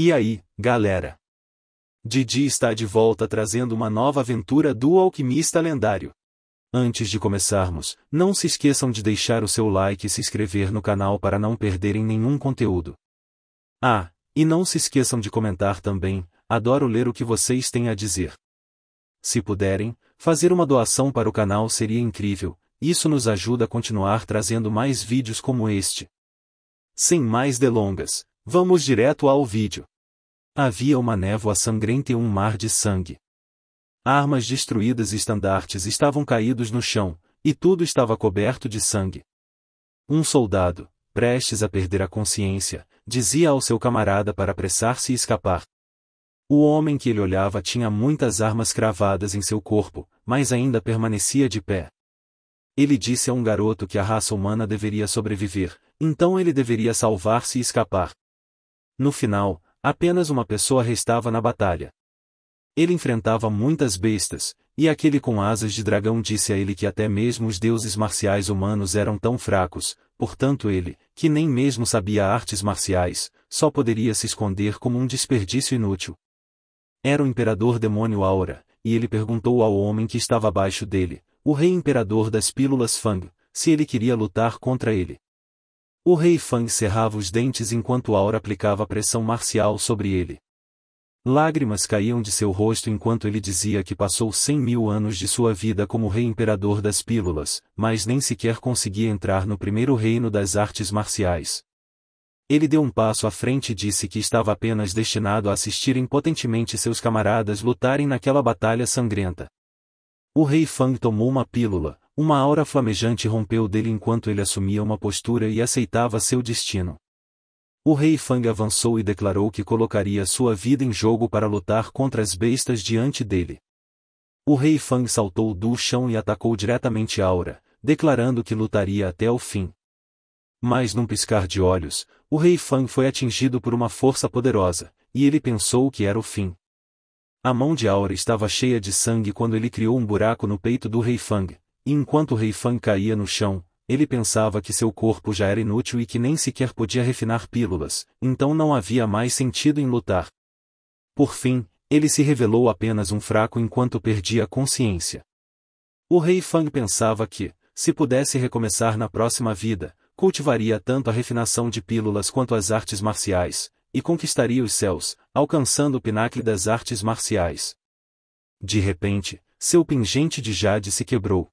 E aí, galera? Didi está de volta trazendo uma nova aventura do Alquimista Lendário. Antes de começarmos, não se esqueçam de deixar o seu like e se inscrever no canal para não perderem nenhum conteúdo. Ah, e não se esqueçam de comentar também, adoro ler o que vocês têm a dizer. Se puderem, fazer uma doação para o canal seria incrível, isso nos ajuda a continuar trazendo mais vídeos como este. Sem mais delongas, Vamos direto ao vídeo. Havia uma névoa sangrenta e um mar de sangue. Armas destruídas e estandartes estavam caídos no chão, e tudo estava coberto de sangue. Um soldado, prestes a perder a consciência, dizia ao seu camarada para apressar-se e escapar. O homem que ele olhava tinha muitas armas cravadas em seu corpo, mas ainda permanecia de pé. Ele disse a um garoto que a raça humana deveria sobreviver, então ele deveria salvar-se e escapar. No final, apenas uma pessoa restava na batalha. Ele enfrentava muitas bestas, e aquele com asas de dragão disse a ele que até mesmo os deuses marciais humanos eram tão fracos, portanto ele, que nem mesmo sabia artes marciais, só poderia se esconder como um desperdício inútil. Era o imperador demônio Aura, e ele perguntou ao homem que estava abaixo dele, o rei imperador das pílulas Fang, se ele queria lutar contra ele. O rei Fang cerrava os dentes enquanto Aura aplicava pressão marcial sobre ele. Lágrimas caíam de seu rosto enquanto ele dizia que passou cem mil anos de sua vida como rei imperador das pílulas, mas nem sequer conseguia entrar no primeiro reino das artes marciais. Ele deu um passo à frente e disse que estava apenas destinado a assistir impotentemente seus camaradas lutarem naquela batalha sangrenta. O rei Fang tomou uma pílula, uma aura flamejante rompeu dele enquanto ele assumia uma postura e aceitava seu destino. O rei Fang avançou e declarou que colocaria sua vida em jogo para lutar contra as bestas diante dele. O rei Fang saltou do chão e atacou diretamente Aura, declarando que lutaria até o fim. Mas num piscar de olhos, o rei Fang foi atingido por uma força poderosa, e ele pensou que era o fim. A mão de Aura estava cheia de sangue quando ele criou um buraco no peito do rei Fang, e enquanto Rei Fan caía no chão, ele pensava que seu corpo já era inútil e que nem sequer podia refinar pílulas, então não havia mais sentido em lutar. Por fim, ele se revelou apenas um fraco enquanto perdia a consciência. O rei Fang pensava que, se pudesse recomeçar na próxima vida, cultivaria tanto a refinação de pílulas quanto as artes marciais, e conquistaria os céus, alcançando o pináculo das artes marciais. De repente, seu pingente de jade se quebrou.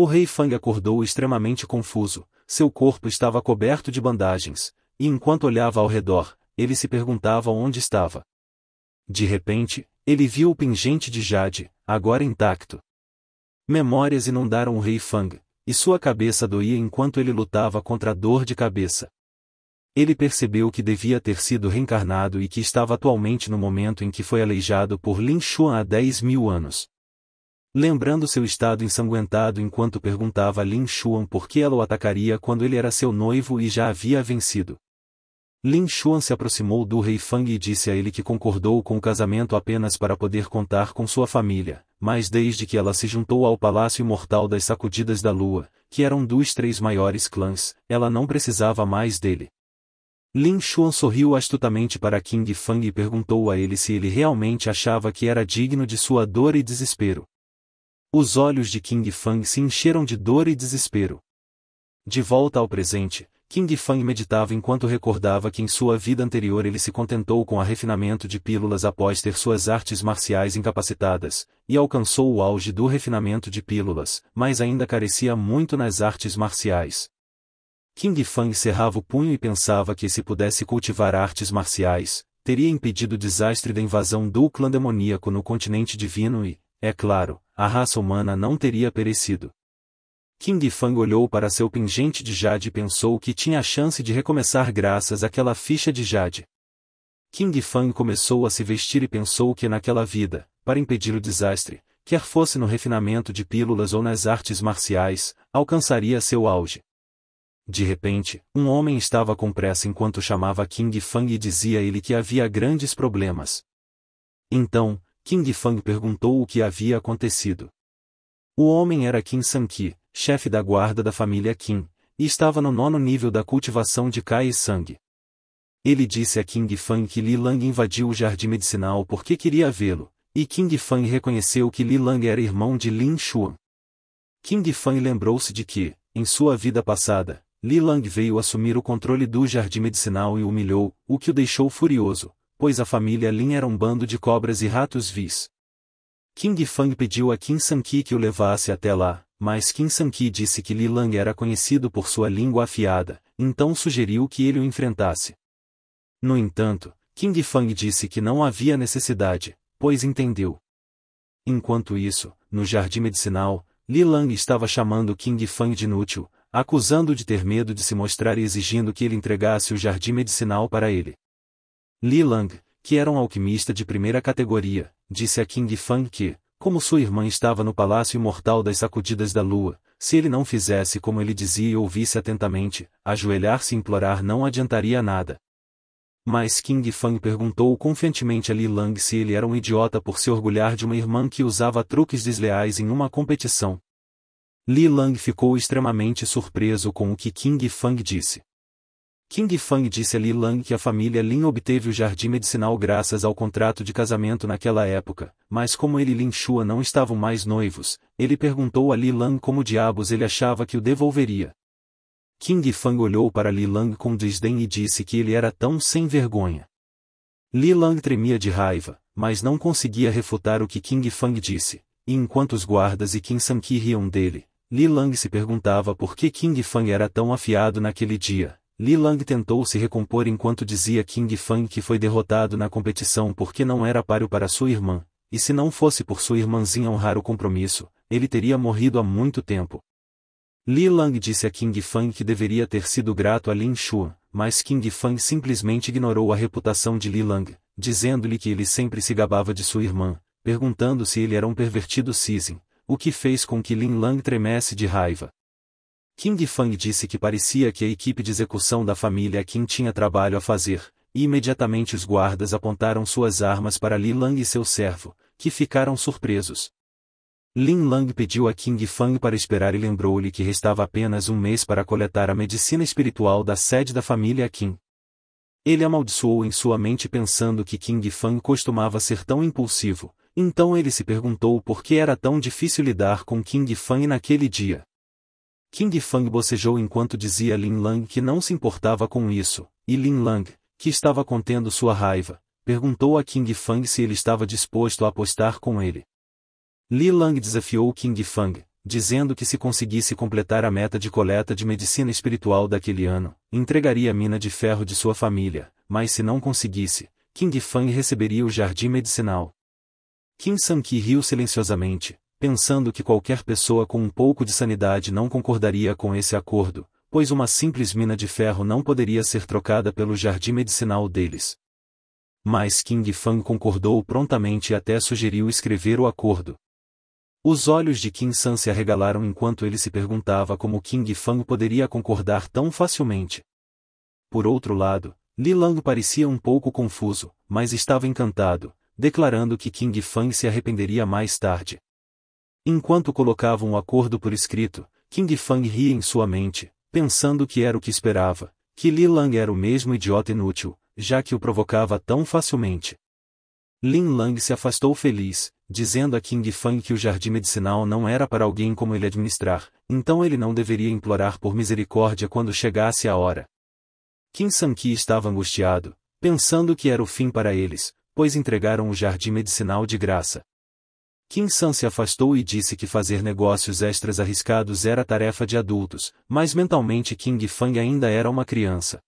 O rei Fang acordou extremamente confuso, seu corpo estava coberto de bandagens, e enquanto olhava ao redor, ele se perguntava onde estava. De repente, ele viu o pingente de Jade, agora intacto. Memórias inundaram o rei Fang, e sua cabeça doía enquanto ele lutava contra a dor de cabeça. Ele percebeu que devia ter sido reencarnado e que estava atualmente no momento em que foi aleijado por Lin Xuan há 10 mil anos. Lembrando seu estado ensanguentado enquanto perguntava a Lin Xuan por que ela o atacaria quando ele era seu noivo e já havia vencido. Lin Xuan se aproximou do rei Fang e disse a ele que concordou com o casamento apenas para poder contar com sua família, mas desde que ela se juntou ao Palácio Imortal das Sacudidas da Lua, que era um dos três maiores clãs, ela não precisava mais dele. Lin Xuan sorriu astutamente para King Fang e perguntou a ele se ele realmente achava que era digno de sua dor e desespero. Os olhos de King Fang se encheram de dor e desespero. De volta ao presente, King Fang meditava enquanto recordava que em sua vida anterior ele se contentou com o refinamento de pílulas após ter suas artes marciais incapacitadas, e alcançou o auge do refinamento de pílulas, mas ainda carecia muito nas artes marciais. King Fang cerrava o punho e pensava que se pudesse cultivar artes marciais, teria impedido o desastre da invasão do clã demoníaco no continente divino e, é claro, a raça humana não teria perecido. King Fang olhou para seu pingente de jade e pensou que tinha a chance de recomeçar graças àquela ficha de jade. King Fang começou a se vestir e pensou que naquela vida, para impedir o desastre, quer fosse no refinamento de pílulas ou nas artes marciais, alcançaria seu auge. De repente, um homem estava com pressa enquanto chamava King Fang e dizia ele que havia grandes problemas. Então, King Fang perguntou o que havia acontecido. O homem era Kim Sang-ki, chefe da guarda da família Kim, e estava no nono nível da cultivação de Kai e sangue. Ele disse a King Fang que Li Lang invadiu o jardim medicinal porque queria vê-lo, e King Fang reconheceu que Li Lang era irmão de Lin Xuan. King Fang lembrou-se de que, em sua vida passada, Li Lang veio assumir o controle do jardim medicinal e humilhou, o que o deixou furioso, pois a família Lin era um bando de cobras e ratos vis. King Fang pediu a Qin Sanqi que o levasse até lá, mas Qin Sanqi disse que Li Lang era conhecido por sua língua afiada, então sugeriu que ele o enfrentasse. No entanto, King Fang disse que não havia necessidade, pois entendeu. Enquanto isso, no jardim medicinal, Li Lang estava chamando King Fang de inútil, acusando de ter medo de se mostrar e exigindo que ele entregasse o jardim medicinal para ele. Li Lang, que era um alquimista de primeira categoria, disse a King Fan que, como sua irmã estava no palácio imortal das sacudidas da lua, se ele não fizesse como ele dizia e ouvisse atentamente, ajoelhar-se e implorar não adiantaria nada. Mas King Fang perguntou confiantemente a Li Lang se ele era um idiota por se orgulhar de uma irmã que usava truques desleais em uma competição. Li Lang ficou extremamente surpreso com o que King Fang disse. King Fang disse a Li Lang que a família Lin obteve o jardim medicinal graças ao contrato de casamento naquela época, mas como ele e Lin Shua não estavam mais noivos, ele perguntou a Li Lang como diabos ele achava que o devolveria. King Fang olhou para Li Lang com desdém e disse que ele era tão sem vergonha. Li Lang tremia de raiva, mas não conseguia refutar o que King Fang disse, e enquanto os guardas e Kim Sam-ki riam dele, Li Lang se perguntava por que King Fang era tão afiado naquele dia, Li Lang tentou se recompor enquanto dizia King Fang que foi derrotado na competição porque não era páreo para sua irmã, e se não fosse por sua irmãzinha honrar o compromisso, ele teria morrido há muito tempo. Li Lang disse a King Fang que deveria ter sido grato a Lin Shu, mas King Fang simplesmente ignorou a reputação de Li Lang, dizendo-lhe que ele sempre se gabava de sua irmã, perguntando se ele era um pervertido Cizin, o que fez com que Lin Lang tremesse de raiva. King Fang disse que parecia que a equipe de execução da família Qin tinha trabalho a fazer, e imediatamente os guardas apontaram suas armas para Li Lang e seu servo, que ficaram surpresos. Lin Lang pediu a King Fang para esperar e lembrou-lhe que restava apenas um mês para coletar a medicina espiritual da sede da família Qin. Ele amaldiçoou em sua mente pensando que King Fang costumava ser tão impulsivo, então ele se perguntou por que era tão difícil lidar com King Fang naquele dia. King Fang bocejou enquanto dizia Lin Lang que não se importava com isso, e Lin Lang, que estava contendo sua raiva, perguntou a King Fang se ele estava disposto a apostar com ele. Li Lang desafiou King Fang, dizendo que se conseguisse completar a meta de coleta de medicina espiritual daquele ano, entregaria a mina de ferro de sua família, mas se não conseguisse, King Fang receberia o jardim medicinal. Kim San-ki riu silenciosamente, pensando que qualquer pessoa com um pouco de sanidade não concordaria com esse acordo, pois uma simples mina de ferro não poderia ser trocada pelo jardim medicinal deles. Mas King Fang concordou prontamente e até sugeriu escrever o acordo. Os olhos de Kim San se arregalaram enquanto ele se perguntava como King Fang poderia concordar tão facilmente. Por outro lado, Li Lang parecia um pouco confuso, mas estava encantado, declarando que King Fang se arrependeria mais tarde. Enquanto colocava um acordo por escrito, King Fang ria em sua mente, pensando que era o que esperava, que Li Lang era o mesmo idiota inútil, já que o provocava tão facilmente. Lin Lang se afastou feliz, dizendo a King Fang que o jardim medicinal não era para alguém como ele administrar, então ele não deveria implorar por misericórdia quando chegasse a hora. Kim Sang-ki estava angustiado, pensando que era o fim para eles, pois entregaram o jardim medicinal de graça. Kim San se afastou e disse que fazer negócios extras arriscados era tarefa de adultos, mas mentalmente King Fang ainda era uma criança.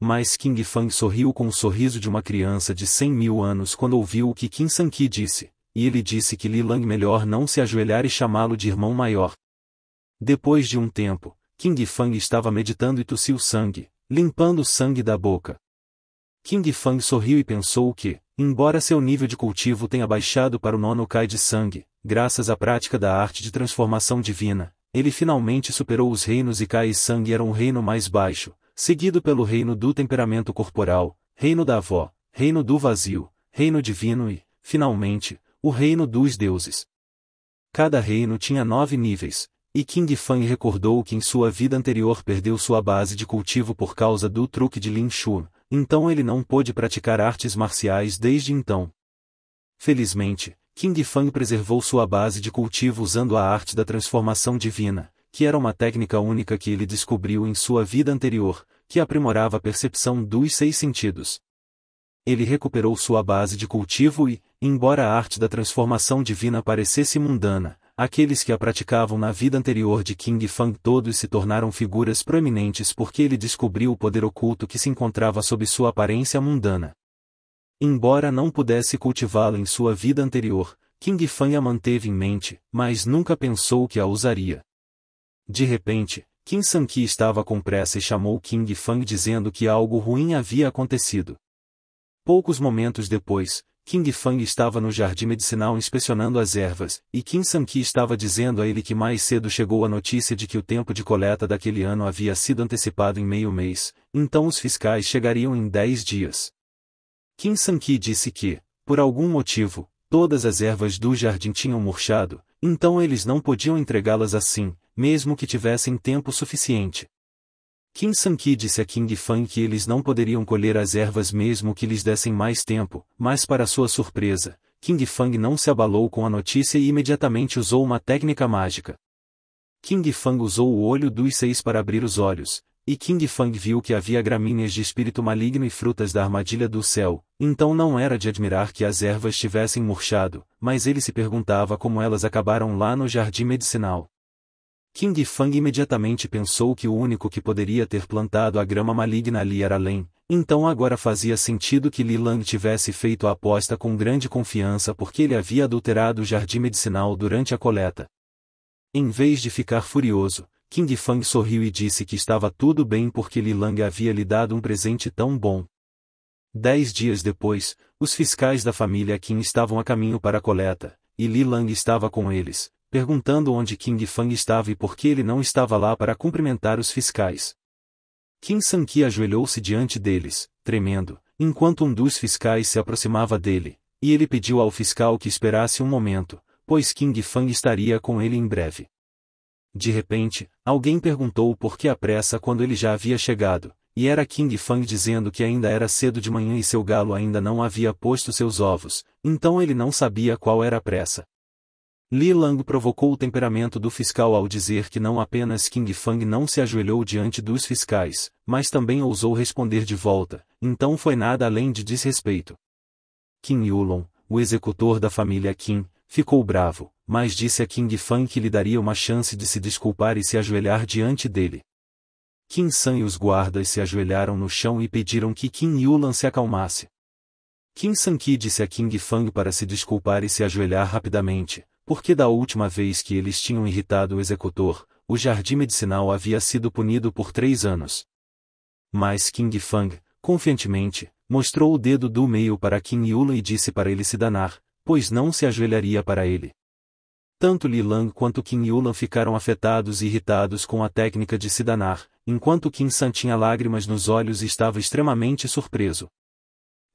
Mas King Fang sorriu com o sorriso de uma criança de 100 mil anos quando ouviu o que Kim San Ki disse, e ele disse que Li Lang melhor não se ajoelhar e chamá-lo de irmão maior. Depois de um tempo, King Fang estava meditando e tossiu sangue, limpando o sangue da boca. King Fang sorriu e pensou que, embora seu nível de cultivo tenha baixado para o nono Kai de sangue, graças à prática da arte de transformação divina, ele finalmente superou os reinos e Kai e sangue era o reino mais baixo, seguido pelo reino do temperamento corporal, reino da avó, reino do vazio, reino divino e, finalmente, o reino dos deuses. Cada reino tinha nove níveis, e King Fang recordou que em sua vida anterior perdeu sua base de cultivo por causa do truque de Lin Shu, então ele não pôde praticar artes marciais desde então. Felizmente, King Fang preservou sua base de cultivo usando a arte da transformação divina, que era uma técnica única que ele descobriu em sua vida anterior, que aprimorava a percepção dos seis sentidos. Ele recuperou sua base de cultivo e, embora a arte da transformação divina parecesse mundana, aqueles que a praticavam na vida anterior de King Fang todos se tornaram figuras proeminentes porque ele descobriu o poder oculto que se encontrava sob sua aparência mundana. Embora não pudesse cultivá-la em sua vida anterior, King Fang a manteve em mente, mas nunca pensou que a usaria. De repente, Kim Sang-ki estava com pressa e chamou King Fang dizendo que algo ruim havia acontecido. Poucos momentos depois, King Fang estava no jardim medicinal inspecionando as ervas, e Kim Sanqui estava dizendo a ele que mais cedo chegou a notícia de que o tempo de coleta daquele ano havia sido antecipado em meio mês, então os fiscais chegariam em dez dias. Kim Sanqui disse que, por algum motivo, todas as ervas do jardim tinham murchado, então eles não podiam entregá-las assim, mesmo que tivessem tempo suficiente. Kim Sun-ki disse a King Fang que eles não poderiam colher as ervas mesmo que lhes dessem mais tempo, mas para sua surpresa, King Fang não se abalou com a notícia e imediatamente usou uma técnica mágica. King Fang usou o olho dos seis para abrir os olhos, e King Fang viu que havia gramíneas de espírito maligno e frutas da armadilha do céu, então não era de admirar que as ervas tivessem murchado, mas ele se perguntava como elas acabaram lá no jardim medicinal. King Fang imediatamente pensou que o único que poderia ter plantado a grama maligna ali era Len, então agora fazia sentido que Li Lang tivesse feito a aposta com grande confiança porque ele havia adulterado o jardim medicinal durante a coleta. Em vez de ficar furioso, King Fang sorriu e disse que estava tudo bem porque Li Lang havia lhe dado um presente tão bom. Dez dias depois, os fiscais da família Kim estavam a caminho para a coleta, e Li Lang estava com eles, perguntando onde King Fang estava e por que ele não estava lá para cumprimentar os fiscais. Kim Sanqui ajoelhou-se diante deles, tremendo, enquanto um dos fiscais se aproximava dele, e ele pediu ao fiscal que esperasse um momento, pois King Fang estaria com ele em breve. De repente, alguém perguntou por que a pressa quando ele já havia chegado, e era King Fang dizendo que ainda era cedo de manhã e seu galo ainda não havia posto seus ovos, então ele não sabia qual era a pressa. Li Lang provocou o temperamento do fiscal ao dizer que não apenas King Fang não se ajoelhou diante dos fiscais, mas também ousou responder de volta, então foi nada além de desrespeito. Kim Yulon, o executor da família Kim, ficou bravo, mas disse a King Fang que lhe daria uma chance de se desculpar e se ajoelhar diante dele. Kim San e os guardas se ajoelharam no chão e pediram que Kim Yulan se acalmasse. Kim San Ki disse a King Fang para se desculpar e se ajoelhar rapidamente, porque da última vez que eles tinham irritado o executor, o jardim medicinal havia sido punido por três anos. Mas King Fang, confiantemente, mostrou o dedo do meio para Qin Yula e disse para ele se danar, pois não se ajoelharia para ele. Tanto Li Lang quanto Qin Yulan ficaram afetados e irritados com a técnica de se danar, enquanto Qin San tinha lágrimas nos olhos e estava extremamente surpreso.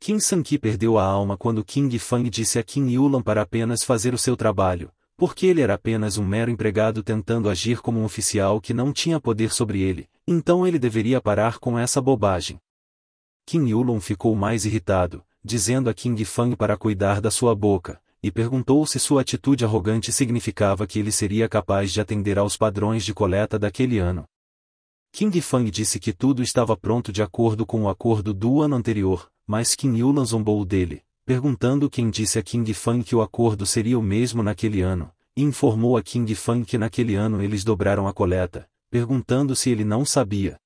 Kim Sang-ki perdeu a alma quando King Fang disse a Kim Yulan para apenas fazer o seu trabalho, porque ele era apenas um mero empregado tentando agir como um oficial que não tinha poder sobre ele, então ele deveria parar com essa bobagem. Kim Yulan ficou mais irritado, dizendo a King Fang para cuidar da sua boca, e perguntou se sua atitude arrogante significava que ele seria capaz de atender aos padrões de coleta daquele ano. King Fang disse que tudo estava pronto de acordo com o acordo do ano anterior, mas Qin Yula zombou dele, perguntando quem disse a King Fang que o acordo seria o mesmo naquele ano, e informou a King Fang que naquele ano eles dobraram a coleta, perguntando se ele não sabia.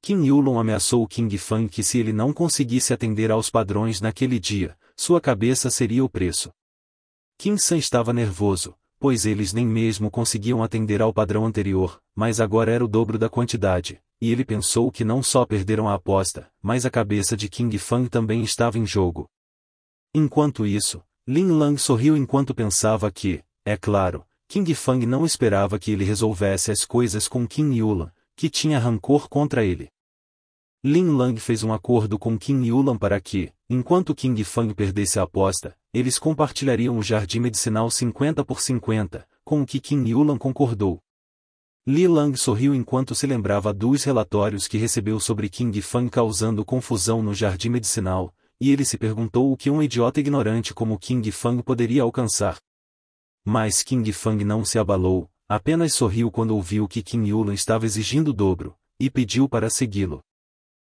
Kim Yulon ameaçou King Fang que se ele não conseguisse atender aos padrões naquele dia, sua cabeça seria o preço. Kim San estava nervoso, pois eles nem mesmo conseguiam atender ao padrão anterior, mas agora era o dobro da quantidade, e ele pensou que não só perderam a aposta, mas a cabeça de King Fang também estava em jogo. Enquanto isso, Lin Lang sorriu enquanto pensava que, é claro, King Fang não esperava que ele resolvesse as coisas com Kim Yulan, que tinha rancor contra ele. Lin Lang fez um acordo com Qin Yulan para que, enquanto King Fang perdesse a aposta, eles compartilhariam o jardim medicinal 50 por 50, com o que Qin Yulan concordou. Li Lang sorriu enquanto se lembrava dos relatórios que recebeu sobre King Fang causando confusão no jardim medicinal, e ele se perguntou o que um idiota ignorante como King Fang poderia alcançar. Mas King Fang não se abalou, apenas sorriu quando ouviu que Qin Yulan estava exigindo o dobro, e pediu para segui-lo.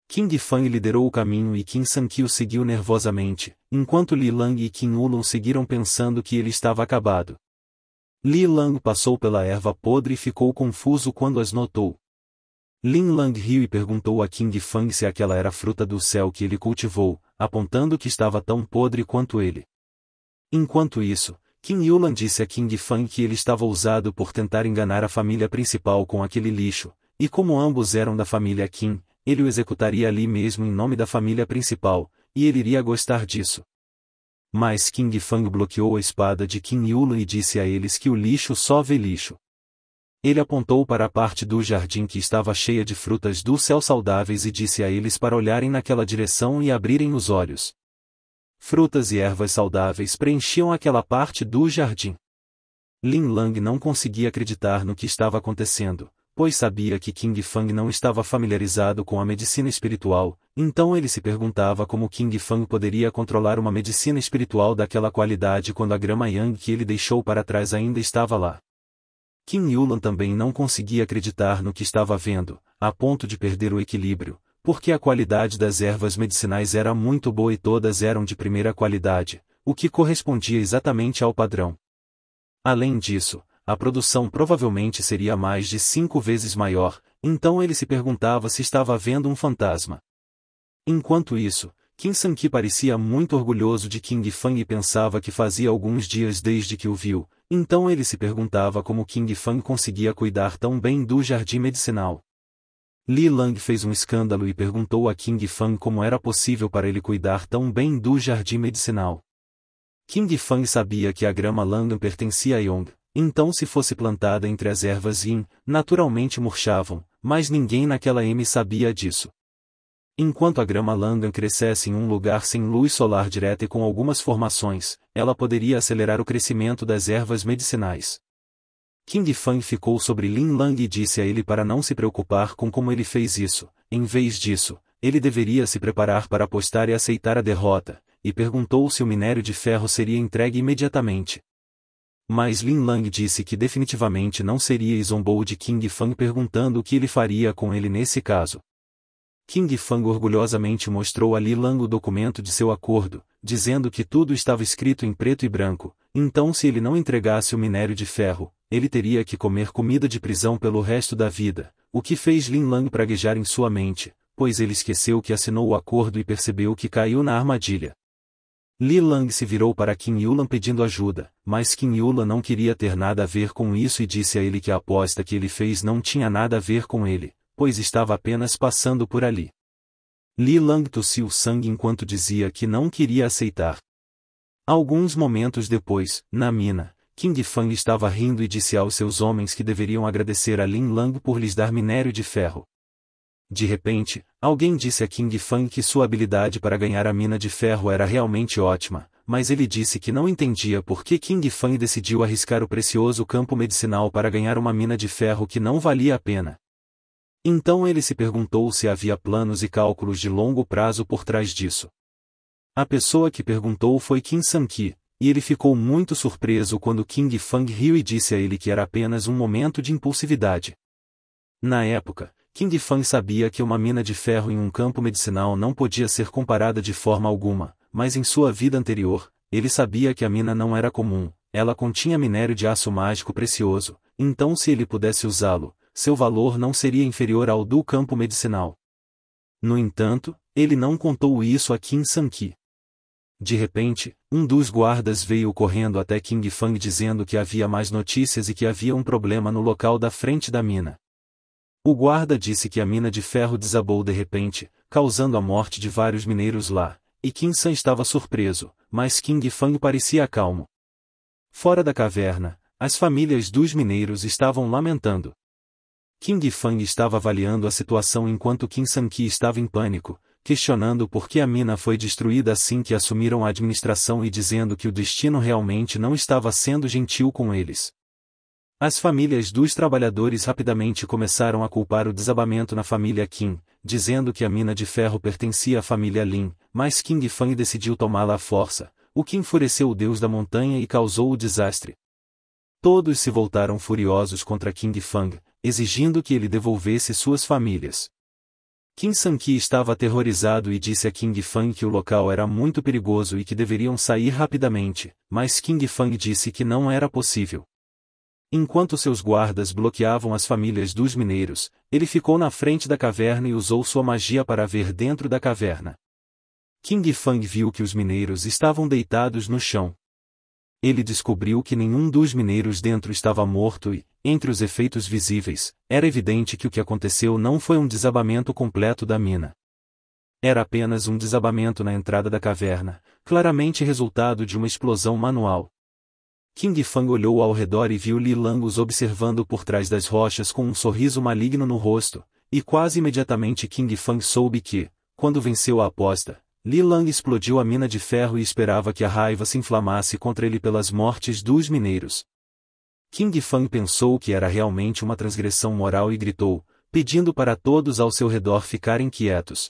King Fang liderou o caminho e Qin Sanqi seguiu nervosamente, enquanto Li Lang e Qin Wulong seguiram pensando que ele estava acabado. Li Lang passou pela erva podre e ficou confuso quando as notou. Lin Lang riu e perguntou a King Fang se aquela era fruta do céu que ele cultivou, apontando que estava tão podre quanto ele. Enquanto isso, Qin Yulan disse a King Fang que ele estava ousado por tentar enganar a família principal com aquele lixo, e como ambos eram da família Qin, ele o executaria ali mesmo em nome da família principal, e ele iria gostar disso. Mas King Fang bloqueou a espada de Qin Yulun e disse a eles que o lixo só vê lixo. Ele apontou para a parte do jardim que estava cheia de frutas do céu saudáveis e disse a eles para olharem naquela direção e abrirem os olhos. Frutas e ervas saudáveis preenchiam aquela parte do jardim. Lin Lang não conseguia acreditar no que estava acontecendo, pois sabia que King Fang não estava familiarizado com a medicina espiritual, então ele se perguntava como King Fang poderia controlar uma medicina espiritual daquela qualidade quando a grama Yang que ele deixou para trás ainda estava lá. Kim Yulan também não conseguia acreditar no que estava vendo, a ponto de perder o equilíbrio, porque a qualidade das ervas medicinais era muito boa e todas eram de primeira qualidade, o que correspondia exatamente ao padrão. Além disso, a produção provavelmente seria mais de cinco vezes maior, então ele se perguntava se estava vendo um fantasma. Enquanto isso, Kim Sang-ki parecia muito orgulhoso de King Fang e pensava que fazia alguns dias desde que o viu, então ele se perguntava como King Fang conseguia cuidar tão bem do jardim medicinal. Li Lang fez um escândalo e perguntou a King Fang como era possível para ele cuidar tão bem do jardim medicinal. King Fang sabia que a grama Lang pertencia a Yong, então se fosse plantada entre as ervas e, naturalmente murchavam, mas ninguém naquela M sabia disso. Enquanto a grama langan crescesse em um lugar sem luz solar direta e com algumas formações, ela poderia acelerar o crescimento das ervas medicinais. King Fang ficou sobre Lin Lang e disse a ele para não se preocupar com como ele fez isso, em vez disso, ele deveria se preparar para apostar e aceitar a derrota, e perguntou se o minério de ferro seria entregue imediatamente. Mas Lin Lang disse que definitivamente não seria e zombou de King Fang perguntando o que ele faria com ele nesse caso. King Fang orgulhosamente mostrou a Li Lang o documento de seu acordo, dizendo que tudo estava escrito em preto e branco, então se ele não entregasse o minério de ferro, ele teria que comer comida de prisão pelo resto da vida, o que fez Lin Lang praguejar em sua mente, pois ele esqueceu que assinou o acordo e percebeu que caiu na armadilha. Li Lang se virou para Qin Yulan pedindo ajuda, mas Qin Yulan não queria ter nada a ver com isso e disse a ele que a aposta que ele fez não tinha nada a ver com ele, pois estava apenas passando por ali. Li Lang tossiu sangue enquanto dizia que não queria aceitar. Alguns momentos depois, na mina, King Fang estava rindo e disse aos seus homens que deveriam agradecer a Lin Lang por lhes dar minério de ferro, de repente, alguém disse a King Fan que sua habilidade para ganhar a mina de ferro era realmente ótima, mas ele disse que não entendia por que King Fan decidiu arriscar o precioso campo medicinal para ganhar uma mina de ferro que não valia a pena. Então ele se perguntou se havia planos e cálculos de longo prazo por trás disso. A pessoa que perguntou foi Kim San-ki, e ele ficou muito surpreso quando King Fang riu e disse a ele que era apenas um momento de impulsividade. Na época, King Fang sabia que uma mina de ferro em um campo medicinal não podia ser comparada de forma alguma, mas em sua vida anterior, ele sabia que a mina não era comum, ela continha minério de aço mágico precioso, então se ele pudesse usá-lo, seu valor não seria inferior ao do campo medicinal. No entanto, ele não contou isso a Kim Sanki. De repente, um dos guardas veio correndo até King Fang dizendo que havia mais notícias e que havia um problema no local da frente da mina. O guarda disse que a mina de ferro desabou de repente, causando a morte de vários mineiros lá, e Kinsan estava surpreso, mas King Fang parecia calmo. Fora da caverna, as famílias dos mineiros estavam lamentando. King Fang estava avaliando a situação enquanto Kinsan Ki estava em pânico, questionando por que a mina foi destruída assim que assumiram a administração e dizendo que o destino realmente não estava sendo gentil com eles. As famílias dos trabalhadores rapidamente começaram a culpar o desabamento na família Kim, dizendo que a mina de ferro pertencia à família Lin, mas King Fang decidiu tomá-la à força, o que enfureceu o deus da montanha e causou o desastre. Todos se voltaram furiosos contra King Fang, exigindo que ele devolvesse suas famílias. Kim San-ki estava aterrorizado e disse a King Fang que o local era muito perigoso e que deveriam sair rapidamente, mas King Fang disse que não era possível. Enquanto seus guardas bloqueavam as famílias dos mineiros, ele ficou na frente da caverna e usou sua magia para ver dentro da caverna. King Fang viu que os mineiros estavam deitados no chão. Ele descobriu que nenhum dos mineiros dentro estava morto e, entre os efeitos visíveis, era evidente que o que aconteceu não foi um desabamento completo da mina. Era apenas um desabamento na entrada da caverna, claramente resultado de uma explosão manual. King Fang olhou ao redor e viu Li Lang os observando por trás das rochas com um sorriso maligno no rosto, e quase imediatamente King Fang soube que, quando venceu a aposta, Li Lang explodiu a mina de ferro e esperava que a raiva se inflamasse contra ele pelas mortes dos mineiros. King Fang pensou que era realmente uma transgressão moral e gritou, pedindo para todos ao seu redor ficarem quietos.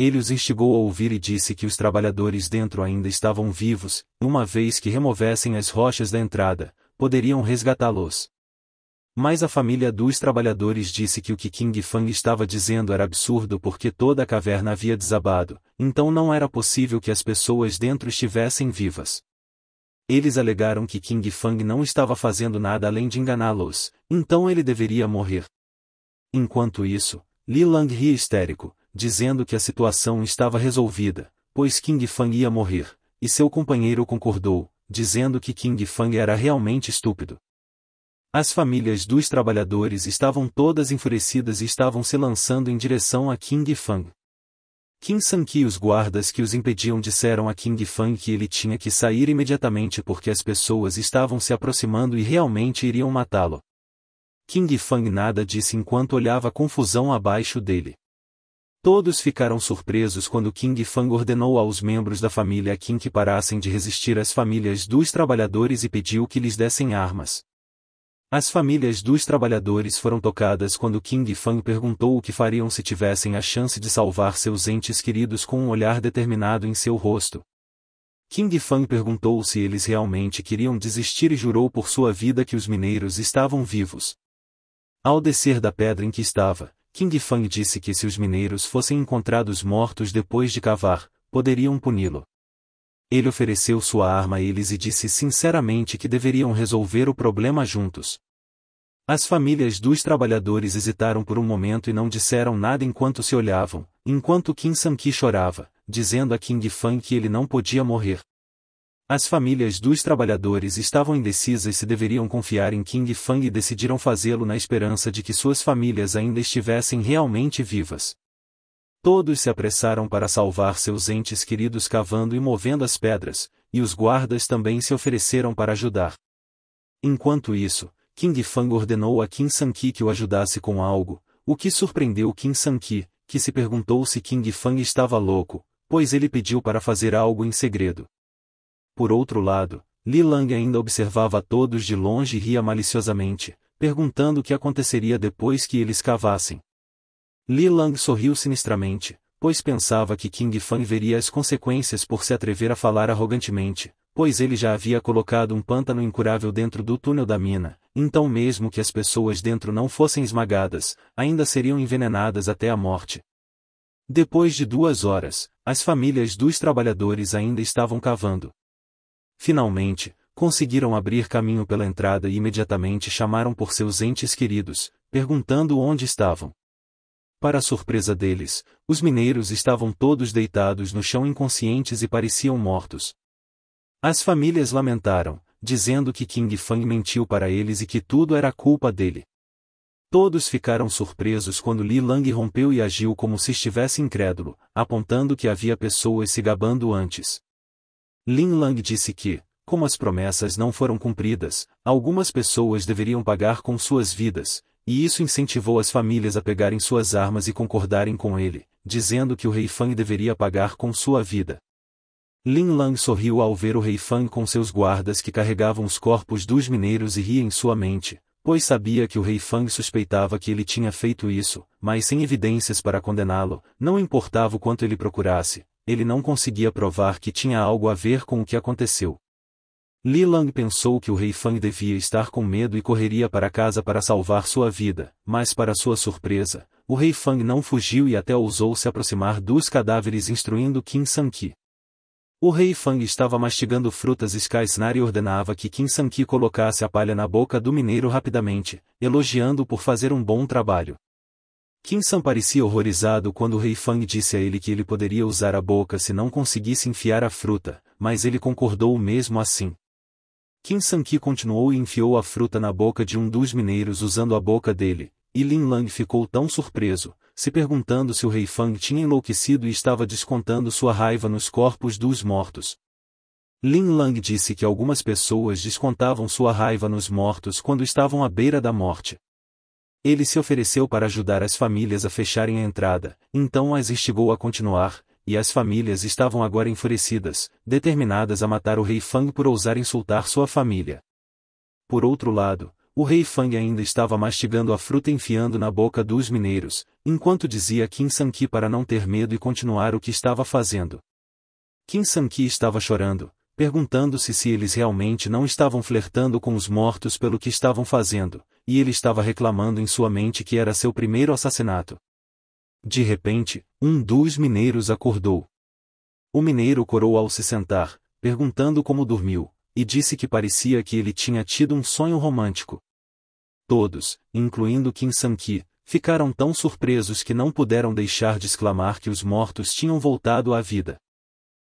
Ele os instigou a ouvir e disse que os trabalhadores dentro ainda estavam vivos, uma vez que removessem as rochas da entrada, poderiam resgatá-los. Mas a família dos trabalhadores disse que o que King Fang estava dizendo era absurdo porque toda a caverna havia desabado, então não era possível que as pessoas dentro estivessem vivas. Eles alegaram que King Fang não estava fazendo nada além de enganá-los, então ele deveria morrer. Enquanto isso, Li Lang ria histérico, dizendo que a situação estava resolvida, pois King Fang ia morrer, e seu companheiro concordou, dizendo que King Fang era realmente estúpido. As famílias dos trabalhadores estavam todas enfurecidas e estavam se lançando em direção a King Fang. Kim Sanqui e os guardas que os impediam disseram a King Fang que ele tinha que sair imediatamente porque as pessoas estavam se aproximando e realmente iriam matá-lo. King Fang nada disse enquanto olhava a confusão abaixo dele. Todos ficaram surpresos quando King Fang ordenou aos membros da família Qin que parassem de resistir às famílias dos trabalhadores e pediu que lhes dessem armas. As famílias dos trabalhadores foram tocadas quando King Fang perguntou o que fariam se tivessem a chance de salvar seus entes queridos com um olhar determinado em seu rosto. King Fang perguntou se eles realmente queriam desistir e jurou por sua vida que os mineiros estavam vivos. Ao descer da pedra em que estava, King Fang disse que se os mineiros fossem encontrados mortos depois de cavar, poderiam puni-lo. Ele ofereceu sua arma a eles e disse sinceramente que deveriam resolver o problema juntos. As famílias dos trabalhadores hesitaram por um momento e não disseram nada enquanto se olhavam, enquanto Kim Sam-ki chorava, dizendo a King Fang que ele não podia morrer. As famílias dos trabalhadores estavam indecisas se deveriam confiar em King Fang e decidiram fazê-lo na esperança de que suas famílias ainda estivessem realmente vivas. Todos se apressaram para salvar seus entes queridos cavando e movendo as pedras, e os guardas também se ofereceram para ajudar. Enquanto isso, King Fang ordenou a Kim San-ki que o ajudasse com algo, o que surpreendeu Kim San-ki, que se perguntou se King Fang estava louco, pois ele pediu para fazer algo em segredo. Por outro lado, Li Lang ainda observava todos de longe e ria maliciosamente, perguntando o que aconteceria depois que eles cavassem. Li Lang sorriu sinistramente, pois pensava que King Fan veria as consequências por se atrever a falar arrogantemente, pois ele já havia colocado um pântano incurável dentro do túnel da mina, então mesmo que as pessoas dentro não fossem esmagadas, ainda seriam envenenadas até a morte. Depois de duas horas, as famílias dos trabalhadores ainda estavam cavando, Finalmente, conseguiram abrir caminho pela entrada e imediatamente chamaram por seus entes queridos, perguntando onde estavam. Para a surpresa deles, os mineiros estavam todos deitados no chão inconscientes e pareciam mortos. As famílias lamentaram, dizendo que King Fang mentiu para eles e que tudo era culpa dele. Todos ficaram surpresos quando Li Lang rompeu e agiu como se estivesse incrédulo, apontando que havia pessoas se gabando antes. Lin Lang disse que, como as promessas não foram cumpridas, algumas pessoas deveriam pagar com suas vidas, e isso incentivou as famílias a pegarem suas armas e concordarem com ele, dizendo que o rei Fang deveria pagar com sua vida. Lin Lang sorriu ao ver o rei Fang com seus guardas que carregavam os corpos dos mineiros e ria em sua mente, pois sabia que o rei Fang suspeitava que ele tinha feito isso, mas sem evidências para condená-lo, não importava o quanto ele procurasse, ele não conseguia provar que tinha algo a ver com o que aconteceu. Li Lang pensou que o rei Fang devia estar com medo e correria para casa para salvar sua vida, mas para sua surpresa, o rei Fang não fugiu e até ousou se aproximar dos cadáveres instruindo Kim Sang-ki. O rei Fang estava mastigando frutas Skysnar e ordenava que Kim Sang-ki colocasse a palha na boca do mineiro rapidamente, elogiando-o por fazer um bom trabalho. Kim-san parecia horrorizado quando o rei Fang disse a ele que ele poderia usar a boca se não conseguisse enfiar a fruta, mas ele concordou mesmo assim. Kim San Ki continuou e enfiou a fruta na boca de um dos mineiros usando a boca dele, e Lin Lang ficou tão surpreso, se perguntando se o rei Fang tinha enlouquecido e estava descontando sua raiva nos corpos dos mortos. Lin Lang disse que algumas pessoas descontavam sua raiva nos mortos quando estavam à beira da morte. Ele se ofereceu para ajudar as famílias a fecharem a entrada, então as instigou a continuar, e as famílias estavam agora enfurecidas, determinadas a matar o rei Fang por ousar insultar sua família. Por outro lado, o rei Fang ainda estava mastigando a fruta enfiando na boca dos mineiros, enquanto dizia a Kim Ki para não ter medo e continuar o que estava fazendo. Kim Ki estava chorando, perguntando-se se eles realmente não estavam flertando com os mortos pelo que estavam fazendo, e ele estava reclamando em sua mente que era seu primeiro assassinato. De repente, um dos mineiros acordou. O mineiro corou ao se sentar, perguntando como dormiu, e disse que parecia que ele tinha tido um sonho romântico. Todos, incluindo Kim Sanki, ficaram tão surpresos que não puderam deixar de exclamar que os mortos tinham voltado à vida.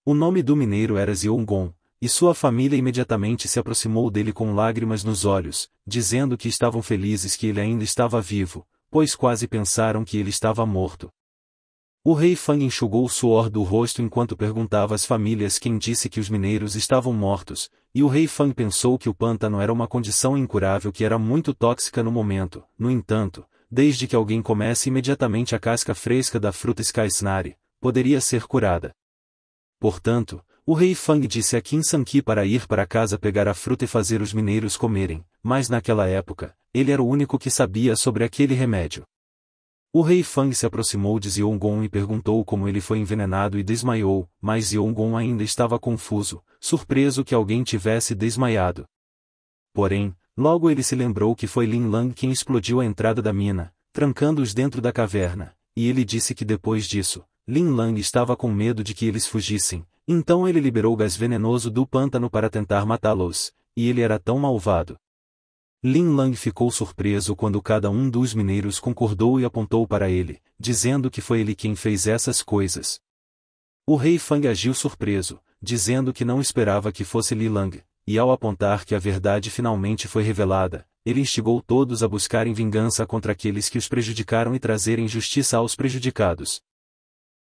O nome do mineiro era Ziongon, e sua família imediatamente se aproximou dele com lágrimas nos olhos, dizendo que estavam felizes que ele ainda estava vivo, pois quase pensaram que ele estava morto. O rei Fang enxugou o suor do rosto enquanto perguntava às famílias quem disse que os mineiros estavam mortos, e o rei Fang pensou que o pântano era uma condição incurável que era muito tóxica no momento, no entanto, desde que alguém comece imediatamente a casca fresca da fruta Skysnare, poderia ser curada. Portanto, o rei Fang disse a Qin Sanqi para ir para casa pegar a fruta e fazer os mineiros comerem, mas naquela época, ele era o único que sabia sobre aquele remédio. O rei Fang se aproximou de Zhongon e perguntou como ele foi envenenado e desmaiou, mas Zhongon ainda estava confuso, surpreso que alguém tivesse desmaiado. Porém, logo ele se lembrou que foi Lin Lang quem explodiu a entrada da mina, trancando-os dentro da caverna, e ele disse que depois disso, Lin Lang estava com medo de que eles fugissem, então ele liberou gás venenoso do pântano para tentar matá-los, e ele era tão malvado. Lin Lang ficou surpreso quando cada um dos mineiros concordou e apontou para ele, dizendo que foi ele quem fez essas coisas. O rei Fang agiu surpreso, dizendo que não esperava que fosse Li Lang, e ao apontar que a verdade finalmente foi revelada, ele instigou todos a buscarem vingança contra aqueles que os prejudicaram e trazerem justiça aos prejudicados.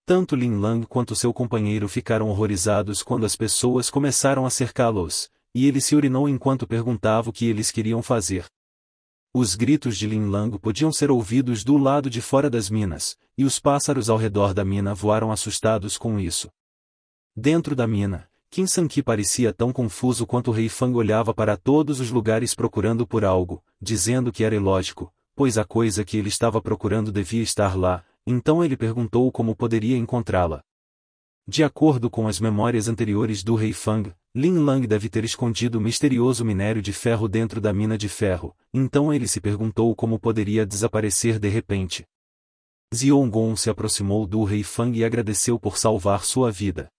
Tanto Lin Lang quanto seu companheiro ficaram horrorizados quando as pessoas começaram a cercá-los, e ele se urinou enquanto perguntava o que eles queriam fazer. Os gritos de Lin Lang podiam ser ouvidos do lado de fora das minas, e os pássaros ao redor da mina voaram assustados com isso. Dentro da mina, Kim Ki parecia tão confuso quanto o rei Fang olhava para todos os lugares procurando por algo, dizendo que era ilógico, pois a coisa que ele estava procurando devia estar lá, então ele perguntou como poderia encontrá-la. De acordo com as memórias anteriores do rei Fang, Lin Lang deve ter escondido o misterioso minério de ferro dentro da mina de ferro, então ele se perguntou como poderia desaparecer de repente. Xiongong se aproximou do rei Fang e agradeceu por salvar sua vida.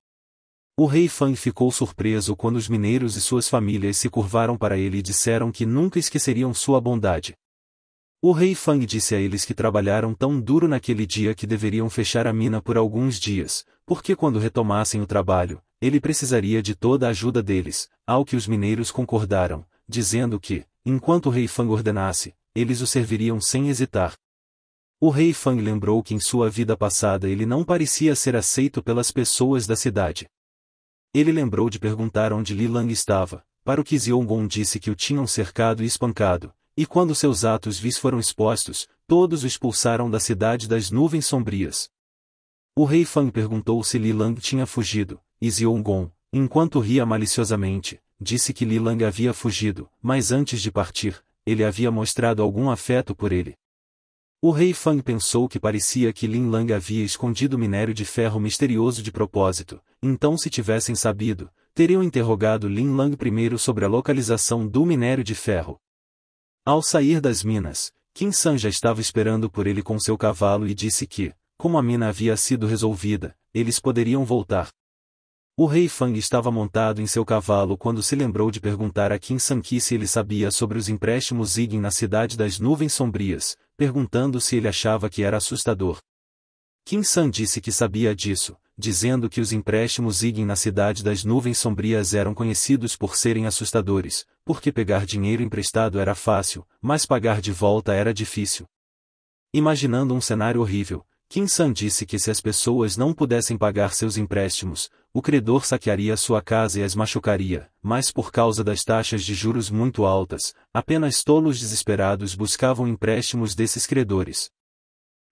O rei Fang ficou surpreso quando os mineiros e suas famílias se curvaram para ele e disseram que nunca esqueceriam sua bondade. O rei Fang disse a eles que trabalharam tão duro naquele dia que deveriam fechar a mina por alguns dias, porque quando retomassem o trabalho, ele precisaria de toda a ajuda deles, ao que os mineiros concordaram, dizendo que, enquanto o rei Fang ordenasse, eles o serviriam sem hesitar. O rei Fang lembrou que em sua vida passada ele não parecia ser aceito pelas pessoas da cidade. Ele lembrou de perguntar onde Li Lang estava, para o que Zhongon disse que o tinham cercado e espancado, e quando seus atos vis foram expostos, todos o expulsaram da cidade das nuvens sombrias. O rei Fang perguntou se Li Lang tinha fugido, e Xiongong, enquanto ria maliciosamente, disse que Li Lang havia fugido, mas antes de partir, ele havia mostrado algum afeto por ele. O rei Fang pensou que parecia que Lin Lang havia escondido minério de ferro misterioso de propósito, então se tivessem sabido, teriam interrogado Lin Lang primeiro sobre a localização do minério de ferro. Ao sair das minas, San já estava esperando por ele com seu cavalo e disse que, como a mina havia sido resolvida, eles poderiam voltar. O rei Fang estava montado em seu cavalo quando se lembrou de perguntar a Kim Sanqui se ele sabia sobre os empréstimos Zigin na cidade das nuvens sombrias, perguntando se ele achava que era assustador. Kim San disse que sabia disso, dizendo que os empréstimos Zigin na cidade das nuvens sombrias eram conhecidos por serem assustadores, porque pegar dinheiro emprestado era fácil, mas pagar de volta era difícil. Imaginando um cenário horrível, Kim San disse que se as pessoas não pudessem pagar seus empréstimos, o credor saquearia sua casa e as machucaria, mas por causa das taxas de juros muito altas, apenas tolos desesperados buscavam empréstimos desses credores.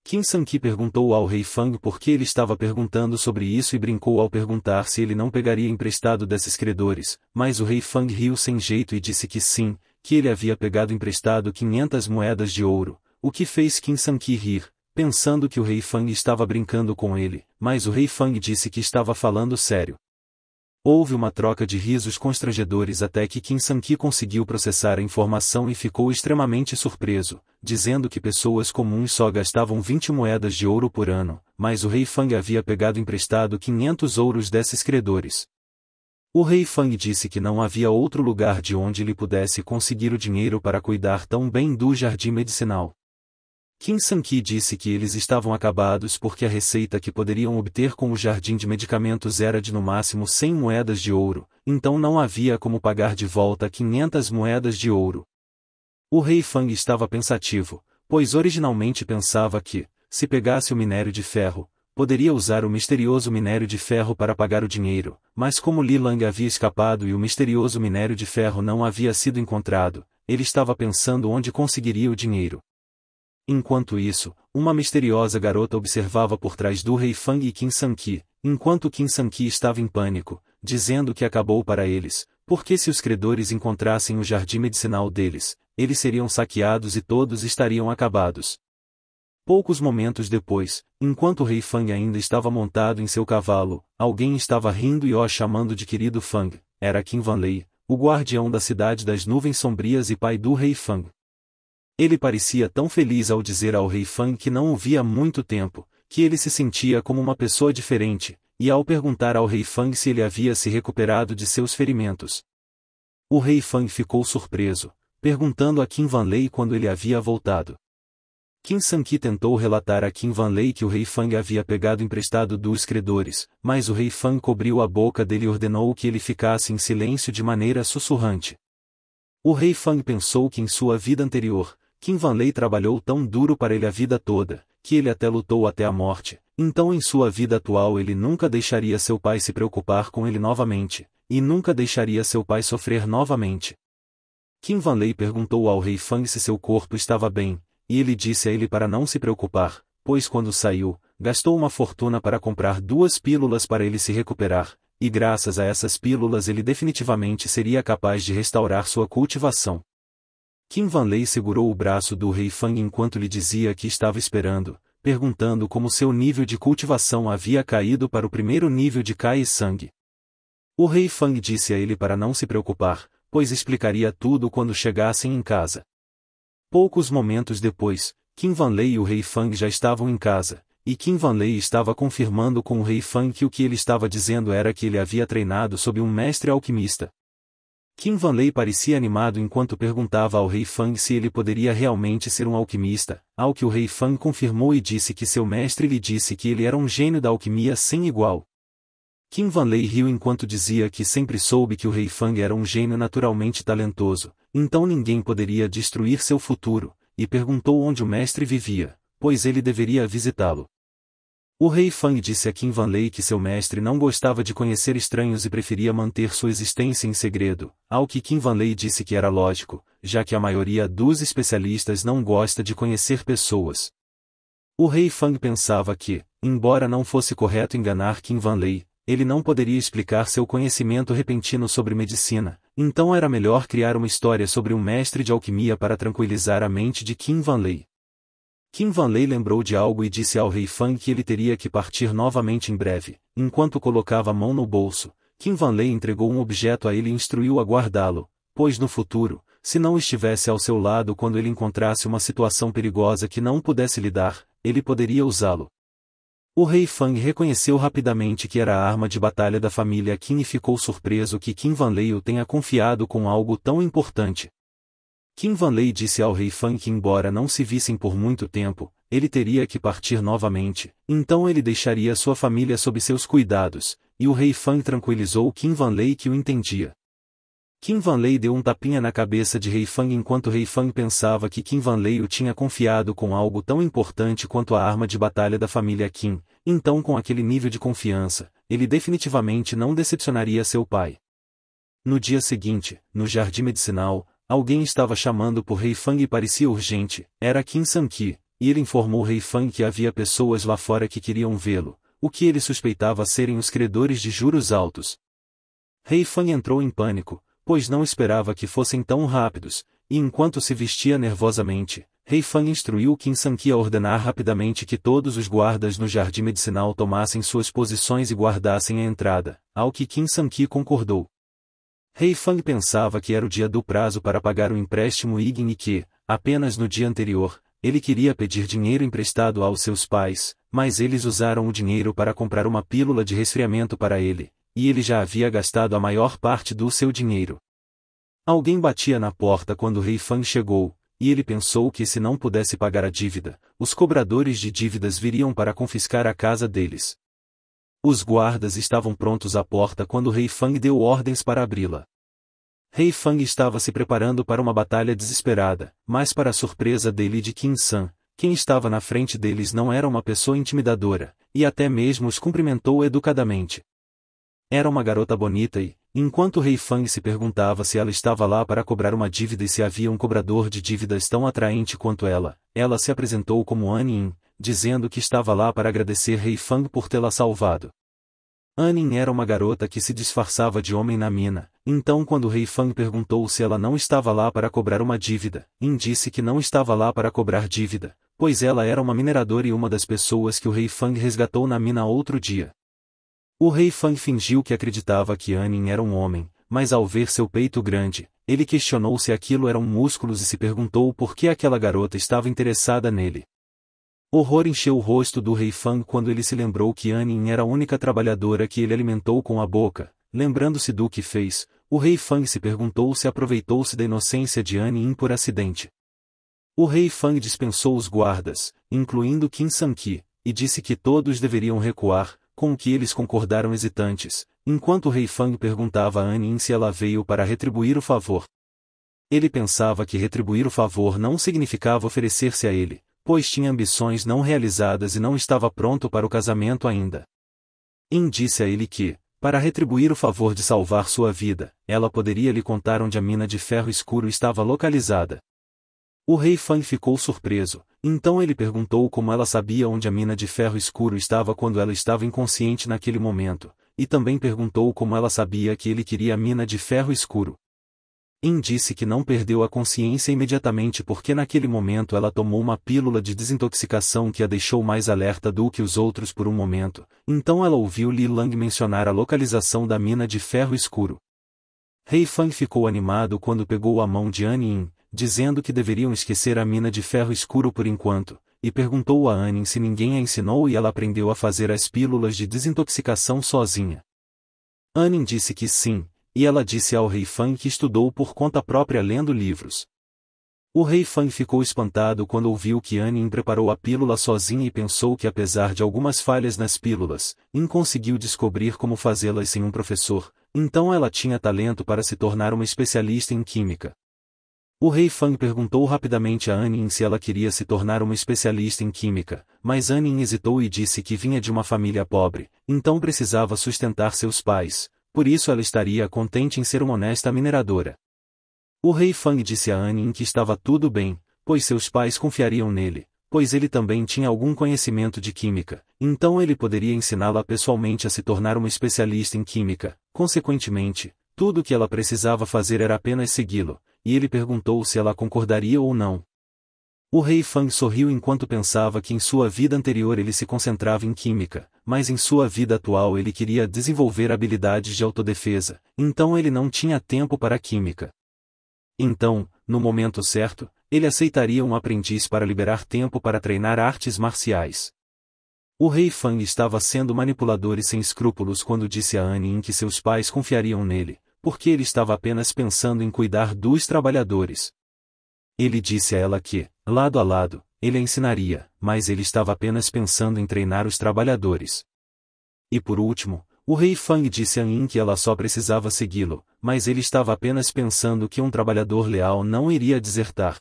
Kim Sanki perguntou ao rei Fang por que ele estava perguntando sobre isso e brincou ao perguntar se ele não pegaria emprestado desses credores, mas o rei Fang riu sem jeito e disse que sim, que ele havia pegado emprestado 500 moedas de ouro, o que fez Kim Sanki rir, pensando que o rei Fang estava brincando com ele, mas o rei Fang disse que estava falando sério. Houve uma troca de risos constrangedores até que Kim Sanki conseguiu processar a informação e ficou extremamente surpreso, dizendo que pessoas comuns só gastavam 20 moedas de ouro por ano, mas o rei Fang havia pegado emprestado 500 ouros desses credores. O rei Fang disse que não havia outro lugar de onde ele pudesse conseguir o dinheiro para cuidar tão bem do jardim medicinal. Kim Sang-ki disse que eles estavam acabados porque a receita que poderiam obter com o jardim de medicamentos era de no máximo 100 moedas de ouro, então não havia como pagar de volta 500 moedas de ouro. O rei Fang estava pensativo, pois originalmente pensava que, se pegasse o minério de ferro, poderia usar o misterioso minério de ferro para pagar o dinheiro, mas como Li Lang havia escapado e o misterioso minério de ferro não havia sido encontrado, ele estava pensando onde conseguiria o dinheiro. Enquanto isso, uma misteriosa garota observava por trás do rei Fang e Kim Ki. enquanto Kim Ki estava em pânico, dizendo que acabou para eles, porque se os credores encontrassem o jardim medicinal deles, eles seriam saqueados e todos estariam acabados. Poucos momentos depois, enquanto o rei Fang ainda estava montado em seu cavalo, alguém estava rindo e o chamando de querido Fang, era Kim Van Lei, o guardião da cidade das nuvens sombrias e pai do rei Fang. Ele parecia tão feliz ao dizer ao rei Fan que não o via há muito tempo, que ele se sentia como uma pessoa diferente, e ao perguntar ao rei Fang se ele havia se recuperado de seus ferimentos. O rei Fang ficou surpreso, perguntando a Kim Van Lei quando ele havia voltado. Kim Sanki tentou relatar a Kim Van Lei que o rei Fang havia pegado emprestado dos credores, mas o rei Fang cobriu a boca dele e ordenou que ele ficasse em silêncio de maneira sussurrante. O rei Fang pensou que em sua vida anterior, Kim Van Lee trabalhou tão duro para ele a vida toda, que ele até lutou até a morte, então em sua vida atual ele nunca deixaria seu pai se preocupar com ele novamente, e nunca deixaria seu pai sofrer novamente. Kim Van Lee perguntou ao rei Fang se seu corpo estava bem, e ele disse a ele para não se preocupar, pois quando saiu, gastou uma fortuna para comprar duas pílulas para ele se recuperar, e graças a essas pílulas ele definitivamente seria capaz de restaurar sua cultivação. Kim Van Lei segurou o braço do rei Fang enquanto lhe dizia que estava esperando, perguntando como seu nível de cultivação havia caído para o primeiro nível de Kai e Sangue. O rei Fang disse a ele para não se preocupar, pois explicaria tudo quando chegassem em casa. Poucos momentos depois, Kim Van Lei e o rei Fang já estavam em casa, e Kim Van Lei estava confirmando com o rei Fang que o que ele estava dizendo era que ele havia treinado sob um mestre alquimista. Kim Van Lee parecia animado enquanto perguntava ao Rei Fang se ele poderia realmente ser um alquimista, ao que o Rei Fang confirmou e disse que seu mestre lhe disse que ele era um gênio da alquimia sem igual. Kim Van Lee riu enquanto dizia que sempre soube que o Rei Fang era um gênio naturalmente talentoso, então ninguém poderia destruir seu futuro, e perguntou onde o mestre vivia, pois ele deveria visitá-lo. O rei Fang disse a Kim Van Lee que seu mestre não gostava de conhecer estranhos e preferia manter sua existência em segredo, ao que Kim Van Lee disse que era lógico, já que a maioria dos especialistas não gosta de conhecer pessoas. O rei Fang pensava que, embora não fosse correto enganar Kim Van Lee, ele não poderia explicar seu conhecimento repentino sobre medicina, então era melhor criar uma história sobre um mestre de alquimia para tranquilizar a mente de Kim Van Lee. Kim Van Lei lembrou de algo e disse ao rei Fang que ele teria que partir novamente em breve. Enquanto colocava a mão no bolso, Kim Van Lei entregou um objeto a ele e instruiu a guardá-lo, pois no futuro, se não estivesse ao seu lado quando ele encontrasse uma situação perigosa que não pudesse lidar, ele poderia usá-lo. O rei Fang reconheceu rapidamente que era a arma de batalha da família Kim e ficou surpreso que Kim Van Lei o tenha confiado com algo tão importante. Kim Van Lei disse ao rei Fan que embora não se vissem por muito tempo, ele teria que partir novamente, então ele deixaria sua família sob seus cuidados, e o rei Fang tranquilizou Kim Van Lei que o entendia. Kim Van Lei deu um tapinha na cabeça de Rei Fang enquanto Rei Fang pensava que Kim Van Lei o tinha confiado com algo tão importante quanto a arma de batalha da família Kim, então com aquele nível de confiança, ele definitivamente não decepcionaria seu pai. No dia seguinte, no jardim medicinal, Alguém estava chamando por Rei Fang e parecia urgente, era Kim San-ki. Ir informou Rei Fang que havia pessoas lá fora que queriam vê-lo, o que ele suspeitava serem os credores de juros altos. Rei Fang entrou em pânico, pois não esperava que fossem tão rápidos, e enquanto se vestia nervosamente, Rei Fang instruiu Kim San-ki a ordenar rapidamente que todos os guardas no jardim medicinal tomassem suas posições e guardassem a entrada, ao que Kim San-ki concordou. Rei Fang pensava que era o dia do prazo para pagar o empréstimo Igin e que, apenas no dia anterior, ele queria pedir dinheiro emprestado aos seus pais, mas eles usaram o dinheiro para comprar uma pílula de resfriamento para ele, e ele já havia gastado a maior parte do seu dinheiro. Alguém batia na porta quando Rei Fang chegou, e ele pensou que se não pudesse pagar a dívida, os cobradores de dívidas viriam para confiscar a casa deles. Os guardas estavam prontos à porta quando Rei Fang deu ordens para abri-la. Rei Fang estava se preparando para uma batalha desesperada, mas para a surpresa dele e de Qin San, quem estava na frente deles não era uma pessoa intimidadora, e até mesmo os cumprimentou educadamente. Era uma garota bonita e, enquanto Rei Fang se perguntava se ela estava lá para cobrar uma dívida e se havia um cobrador de dívidas tão atraente quanto ela, ela se apresentou como An Yin, dizendo que estava lá para agradecer Rei Fang por tê-la salvado. Anin era uma garota que se disfarçava de homem na mina, então quando Rei Fang perguntou se ela não estava lá para cobrar uma dívida, In disse que não estava lá para cobrar dívida, pois ela era uma mineradora e uma das pessoas que o Rei Fang resgatou na mina outro dia. O Rei Fang fingiu que acreditava que Anin era um homem, mas ao ver seu peito grande, ele questionou se aquilo eram músculos e se perguntou por que aquela garota estava interessada nele. Horror encheu o rosto do rei Fang quando ele se lembrou que Anin era a única trabalhadora que ele alimentou com a boca, lembrando-se do que fez, o rei Fang se perguntou se aproveitou-se da inocência de Anin por acidente. O rei Fang dispensou os guardas, incluindo Qin Ki, e disse que todos deveriam recuar, com o que eles concordaram hesitantes, enquanto o rei Fang perguntava a Anin se ela veio para retribuir o favor. Ele pensava que retribuir o favor não significava oferecer-se a ele, pois tinha ambições não realizadas e não estava pronto para o casamento ainda. In disse a ele que, para retribuir o favor de salvar sua vida, ela poderia lhe contar onde a mina de ferro escuro estava localizada. O rei Fang ficou surpreso, então ele perguntou como ela sabia onde a mina de ferro escuro estava quando ela estava inconsciente naquele momento, e também perguntou como ela sabia que ele queria a mina de ferro escuro. In disse que não perdeu a consciência imediatamente porque naquele momento ela tomou uma pílula de desintoxicação que a deixou mais alerta do que os outros por um momento, então ela ouviu Li Lang mencionar a localização da mina de ferro escuro. Hei Fang ficou animado quando pegou a mão de An In, dizendo que deveriam esquecer a mina de ferro escuro por enquanto, e perguntou a Anne se ninguém a ensinou e ela aprendeu a fazer as pílulas de desintoxicação sozinha. Anne disse que sim, e ela disse ao rei Fang que estudou por conta própria lendo livros. O rei Fang ficou espantado quando ouviu que Anin preparou a pílula sozinha e pensou que apesar de algumas falhas nas pílulas, In conseguiu descobrir como fazê-las sem um professor, então ela tinha talento para se tornar uma especialista em química. O rei Fang perguntou rapidamente a Anin se ela queria se tornar uma especialista em química, mas Anin hesitou e disse que vinha de uma família pobre, então precisava sustentar seus pais, por isso ela estaria contente em ser uma honesta mineradora. O rei Fang disse a Anne que estava tudo bem, pois seus pais confiariam nele, pois ele também tinha algum conhecimento de química, então ele poderia ensiná-la pessoalmente a se tornar uma especialista em química, consequentemente, tudo o que ela precisava fazer era apenas segui-lo, e ele perguntou se ela concordaria ou não, o rei Fang sorriu enquanto pensava que em sua vida anterior ele se concentrava em química, mas em sua vida atual ele queria desenvolver habilidades de autodefesa, então ele não tinha tempo para química. Então, no momento certo, ele aceitaria um aprendiz para liberar tempo para treinar artes marciais. O rei Fang estava sendo manipulador e sem escrúpulos quando disse a Anne que seus pais confiariam nele, porque ele estava apenas pensando em cuidar dos trabalhadores. Ele disse a ela que, lado a lado, ele a ensinaria, mas ele estava apenas pensando em treinar os trabalhadores. E por último, o rei Fang disse a Yin que ela só precisava segui-lo, mas ele estava apenas pensando que um trabalhador leal não iria desertar.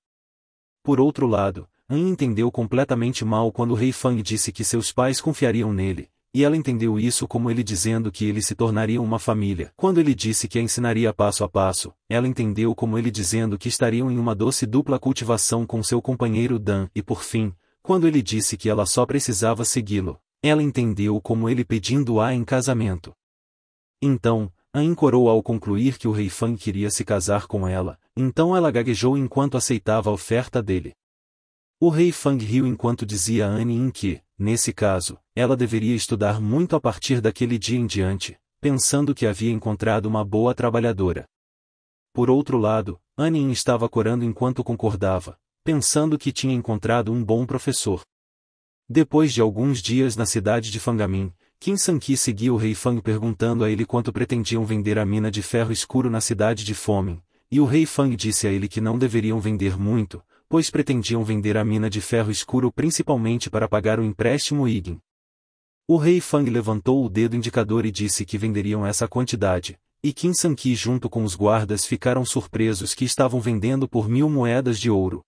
Por outro lado, An entendeu completamente mal quando o rei Fang disse que seus pais confiariam nele, e ela entendeu isso como ele dizendo que eles se tornariam uma família. Quando ele disse que a ensinaria passo a passo, ela entendeu como ele dizendo que estariam em uma doce dupla cultivação com seu companheiro Dan. E por fim, quando ele disse que ela só precisava segui-lo, ela entendeu como ele pedindo-a em casamento. Então, a encorou ao concluir que o rei Fang queria se casar com ela, então ela gaguejou enquanto aceitava a oferta dele. O rei Fang riu enquanto dizia a Anne que, nesse caso, ela deveria estudar muito a partir daquele dia em diante, pensando que havia encontrado uma boa trabalhadora. Por outro lado, Anne estava corando enquanto concordava, pensando que tinha encontrado um bom professor. Depois de alguns dias na cidade de Fangamin, Kim Sanqui seguiu o rei Fang perguntando a ele quanto pretendiam vender a mina de ferro escuro na cidade de Fome, e o rei Fang disse a ele que não deveriam vender muito, pois pretendiam vender a mina de ferro escuro principalmente para pagar o empréstimo Igin. O rei Fang levantou o dedo indicador e disse que venderiam essa quantidade, e Kim Sanqui junto com os guardas ficaram surpresos que estavam vendendo por mil moedas de ouro.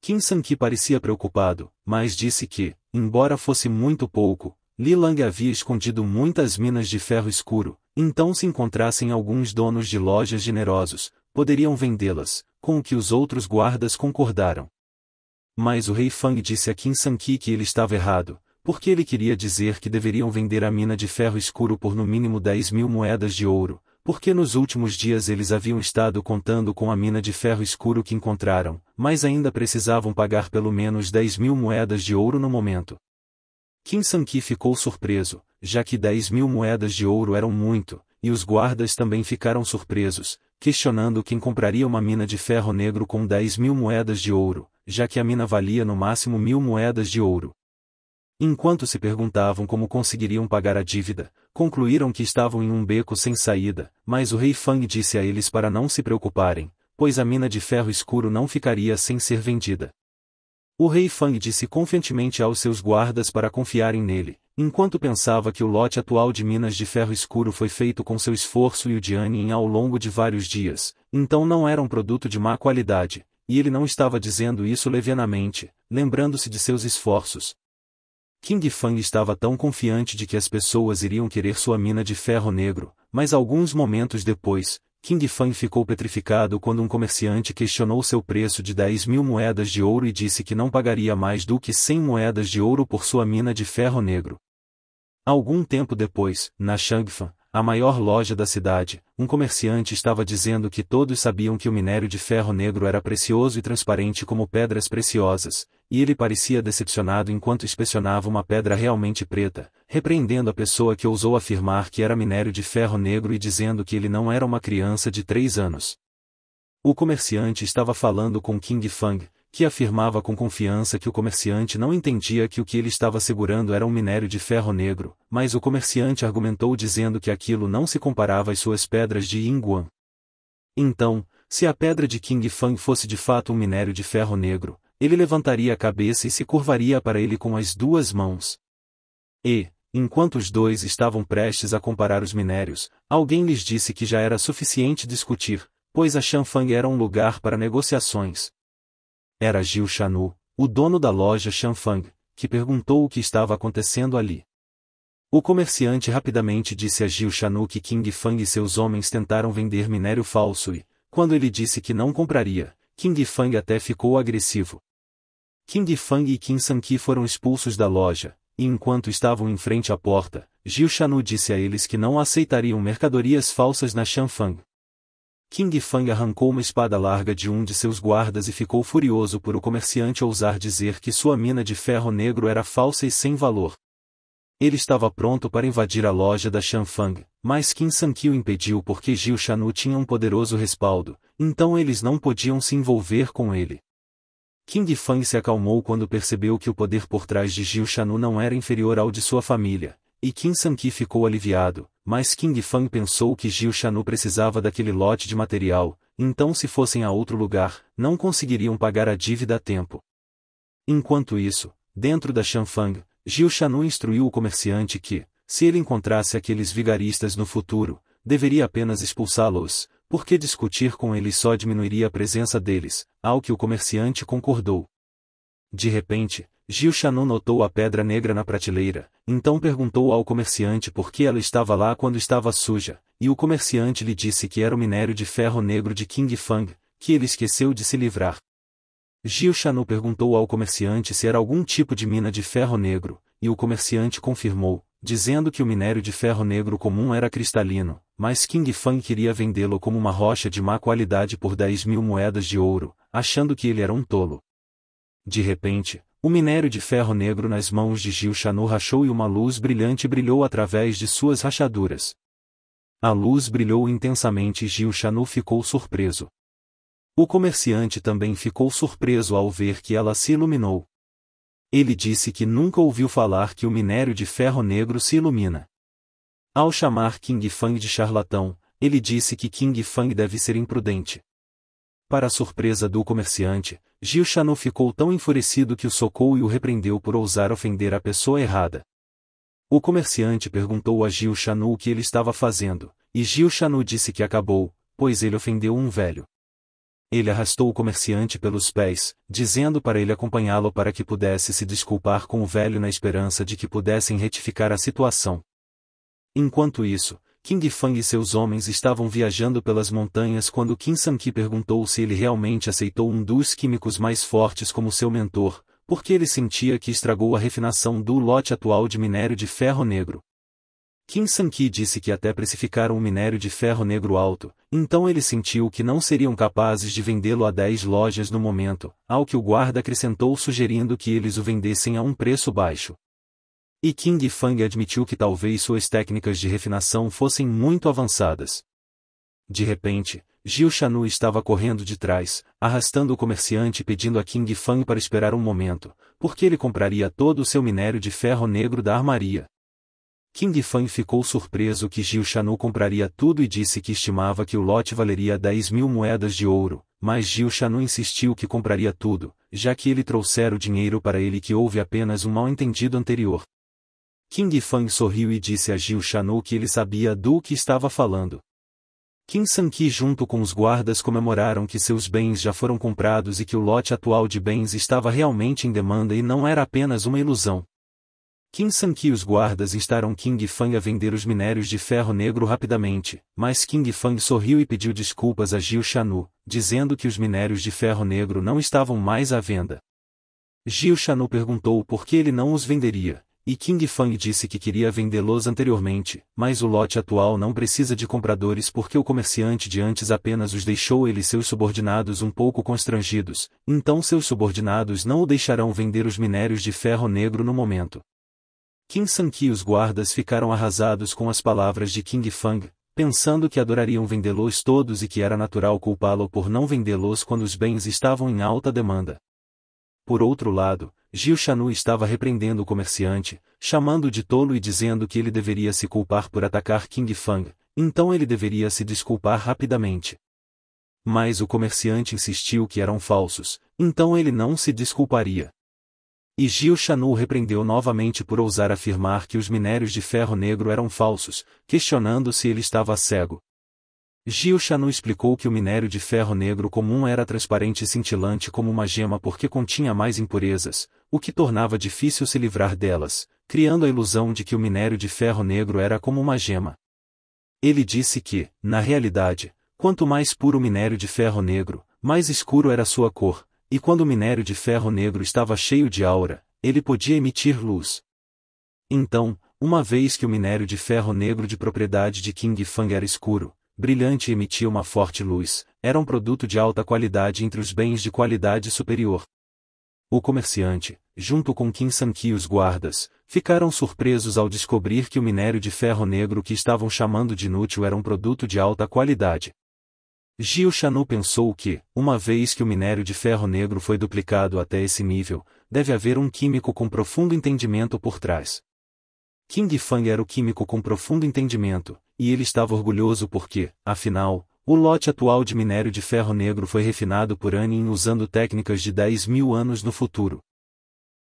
Kim Sanqui parecia preocupado, mas disse que, embora fosse muito pouco, Li Lang havia escondido muitas minas de ferro escuro, então se encontrassem alguns donos de lojas generosos, poderiam vendê-las, com o que os outros guardas concordaram. Mas o rei Fang disse a Qin Sanqi que ele estava errado, porque ele queria dizer que deveriam vender a mina de ferro escuro por no mínimo 10 mil moedas de ouro, porque nos últimos dias eles haviam estado contando com a mina de ferro escuro que encontraram, mas ainda precisavam pagar pelo menos 10 mil moedas de ouro no momento. Kim Sanqui ficou surpreso, já que 10 mil moedas de ouro eram muito, e os guardas também ficaram surpresos, questionando quem compraria uma mina de ferro negro com 10 mil moedas de ouro, já que a mina valia no máximo mil moedas de ouro. Enquanto se perguntavam como conseguiriam pagar a dívida, concluíram que estavam em um beco sem saída, mas o rei Fang disse a eles para não se preocuparem, pois a mina de ferro escuro não ficaria sem ser vendida. O rei Fang disse confiantemente aos seus guardas para confiarem nele, enquanto pensava que o lote atual de minas de ferro escuro foi feito com seu esforço e o de Anyin ao longo de vários dias, então não era um produto de má qualidade, e ele não estava dizendo isso levianamente, lembrando-se de seus esforços. King Fang estava tão confiante de que as pessoas iriam querer sua mina de ferro negro, mas alguns momentos depois, King Fan ficou petrificado quando um comerciante questionou seu preço de 10 mil moedas de ouro e disse que não pagaria mais do que 100 moedas de ouro por sua mina de ferro negro. Algum tempo depois, na Shangfan, a maior loja da cidade, um comerciante estava dizendo que todos sabiam que o minério de ferro negro era precioso e transparente como pedras preciosas, e ele parecia decepcionado enquanto inspecionava uma pedra realmente preta, repreendendo a pessoa que ousou afirmar que era minério de ferro negro e dizendo que ele não era uma criança de três anos. O comerciante estava falando com King Fang, que afirmava com confiança que o comerciante não entendia que o que ele estava segurando era um minério de ferro negro, mas o comerciante argumentou dizendo que aquilo não se comparava às suas pedras de Yingguan. Então, se a pedra de King Fang fosse de fato um minério de ferro negro, ele levantaria a cabeça e se curvaria para ele com as duas mãos. E, enquanto os dois estavam prestes a comparar os minérios, alguém lhes disse que já era suficiente discutir, pois a Shanfang era um lugar para negociações, era Gil Chanu, o dono da loja Shanfang, que perguntou o que estava acontecendo ali. O comerciante rapidamente disse a Gil Chanu que King Fang e seus homens tentaram vender minério falso e, quando ele disse que não compraria, King Fang até ficou agressivo. King Fang e Kim Ki foram expulsos da loja, e enquanto estavam em frente à porta, Gil Chanu disse a eles que não aceitariam mercadorias falsas na Shanfang. King Fang arrancou uma espada larga de um de seus guardas e ficou furioso por o comerciante ousar dizer que sua mina de ferro negro era falsa e sem valor. Ele estava pronto para invadir a loja da Shanfang, mas Kim o impediu porque Jiu Shanu tinha um poderoso respaldo, então eles não podiam se envolver com ele. King Fang se acalmou quando percebeu que o poder por trás de Jiu Shanu não era inferior ao de sua família, e Kim Sang-ki ficou aliviado, mas King Fang pensou que Jiu Shanu precisava daquele lote de material, então se fossem a outro lugar, não conseguiriam pagar a dívida a tempo. Enquanto isso, dentro da Shanfang, Jiu Shanu instruiu o comerciante que, se ele encontrasse aqueles vigaristas no futuro, deveria apenas expulsá-los, porque discutir com eles só diminuiria a presença deles, ao que o comerciante concordou. De repente, Gil Chanu notou a pedra negra na prateleira, então perguntou ao comerciante por que ela estava lá quando estava suja, e o comerciante lhe disse que era o minério de ferro negro de King Fang, que ele esqueceu de se livrar. Gil Chanu perguntou ao comerciante se era algum tipo de mina de ferro negro, e o comerciante confirmou, dizendo que o minério de ferro negro comum era cristalino, mas King Fang queria vendê-lo como uma rocha de má qualidade por 10 mil moedas de ouro, achando que ele era um tolo. De repente, o minério de ferro negro nas mãos de Gil Chanu rachou e uma luz brilhante brilhou através de suas rachaduras. A luz brilhou intensamente e Gil Chanu ficou surpreso. O comerciante também ficou surpreso ao ver que ela se iluminou. Ele disse que nunca ouviu falar que o minério de ferro negro se ilumina. Ao chamar King Fang de charlatão, ele disse que King Fang deve ser imprudente. Para a surpresa do comerciante, Gilchano ficou tão enfurecido que o socou e o repreendeu por ousar ofender a pessoa errada. O comerciante perguntou a Gilchano o que ele estava fazendo, e Gilchano disse que acabou, pois ele ofendeu um velho. Ele arrastou o comerciante pelos pés, dizendo para ele acompanhá-lo para que pudesse se desculpar com o velho na esperança de que pudessem retificar a situação. Enquanto isso, King Fang e seus homens estavam viajando pelas montanhas quando Kim Sanki perguntou se ele realmente aceitou um dos químicos mais fortes como seu mentor, porque ele sentia que estragou a refinação do lote atual de minério de ferro negro. Kim Sanki disse que até precificaram o minério de ferro negro alto, então ele sentiu que não seriam capazes de vendê-lo a 10 lojas no momento, ao que o guarda acrescentou sugerindo que eles o vendessem a um preço baixo. E King Fang admitiu que talvez suas técnicas de refinação fossem muito avançadas. De repente, Gil Chanu estava correndo de trás, arrastando o comerciante pedindo a King Fang para esperar um momento, porque ele compraria todo o seu minério de ferro negro da armaria. King Fang ficou surpreso que Gil Chanu compraria tudo e disse que estimava que o lote valeria 10 mil moedas de ouro, mas Gil Chanu insistiu que compraria tudo, já que ele trouxera o dinheiro para ele que houve apenas um mal-entendido anterior. King Fang sorriu e disse a Jiu Shanu que ele sabia do que estava falando. Kim San-ki junto com os guardas comemoraram que seus bens já foram comprados e que o lote atual de bens estava realmente em demanda e não era apenas uma ilusão. Kim San-ki e os guardas instaram King Fang a vender os minérios de ferro negro rapidamente, mas King Fang sorriu e pediu desculpas a Jiu Shanu, dizendo que os minérios de ferro negro não estavam mais à venda. Jiu Shanu perguntou por que ele não os venderia, e King Fang disse que queria vendê-los anteriormente, mas o lote atual não precisa de compradores porque o comerciante de antes apenas os deixou ele e seus subordinados um pouco constrangidos, então seus subordinados não o deixarão vender os minérios de ferro negro no momento. Kim San-ki e os guardas ficaram arrasados com as palavras de King Fang, pensando que adorariam vendê-los todos e que era natural culpá-lo por não vendê-los quando os bens estavam em alta demanda. Por outro lado, Gil Chanu estava repreendendo o comerciante, chamando-o de tolo e dizendo que ele deveria se culpar por atacar King Fang, então ele deveria se desculpar rapidamente. Mas o comerciante insistiu que eram falsos, então ele não se desculparia. E Gil Chanu repreendeu novamente por ousar afirmar que os minérios de ferro negro eram falsos, questionando se ele estava cego. Gil Chanu explicou que o minério de ferro negro comum era transparente e cintilante como uma gema porque continha mais impurezas, o que tornava difícil se livrar delas, criando a ilusão de que o minério de ferro negro era como uma gema. Ele disse que, na realidade, quanto mais puro o minério de ferro negro, mais escuro era sua cor, e quando o minério de ferro negro estava cheio de aura, ele podia emitir luz. Então, uma vez que o minério de ferro negro de propriedade de King Fang era escuro, brilhante e emitia uma forte luz, era um produto de alta qualidade entre os bens de qualidade superior. O comerciante, junto com Kim Sanqui e os guardas, ficaram surpresos ao descobrir que o minério de ferro negro que estavam chamando de inútil era um produto de alta qualidade. Gil Chanu pensou que, uma vez que o minério de ferro negro foi duplicado até esse nível, deve haver um químico com profundo entendimento por trás. King Fang era o químico com profundo entendimento, e ele estava orgulhoso porque, afinal, o lote atual de minério de ferro negro foi refinado por Anin usando técnicas de 10 mil anos no futuro.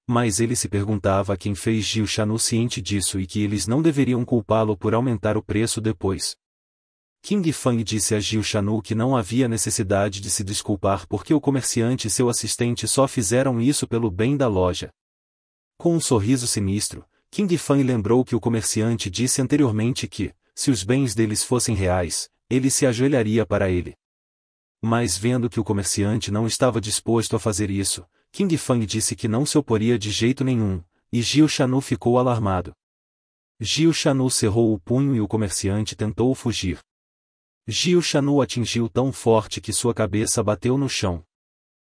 Mas ele se perguntava a quem fez Gil Chanu ciente disso e que eles não deveriam culpá-lo por aumentar o preço depois. King Fang disse a Gil Chanu que não havia necessidade de se desculpar porque o comerciante e seu assistente só fizeram isso pelo bem da loja. Com um sorriso sinistro, King Fang lembrou que o comerciante disse anteriormente que, se os bens deles fossem reais, ele se ajoelharia para ele. Mas vendo que o comerciante não estava disposto a fazer isso, King Fang disse que não se oporia de jeito nenhum, e Jiu Shanu ficou alarmado. Jiu Shanu cerrou o punho e o comerciante tentou fugir. Jiu Shanu atingiu tão forte que sua cabeça bateu no chão.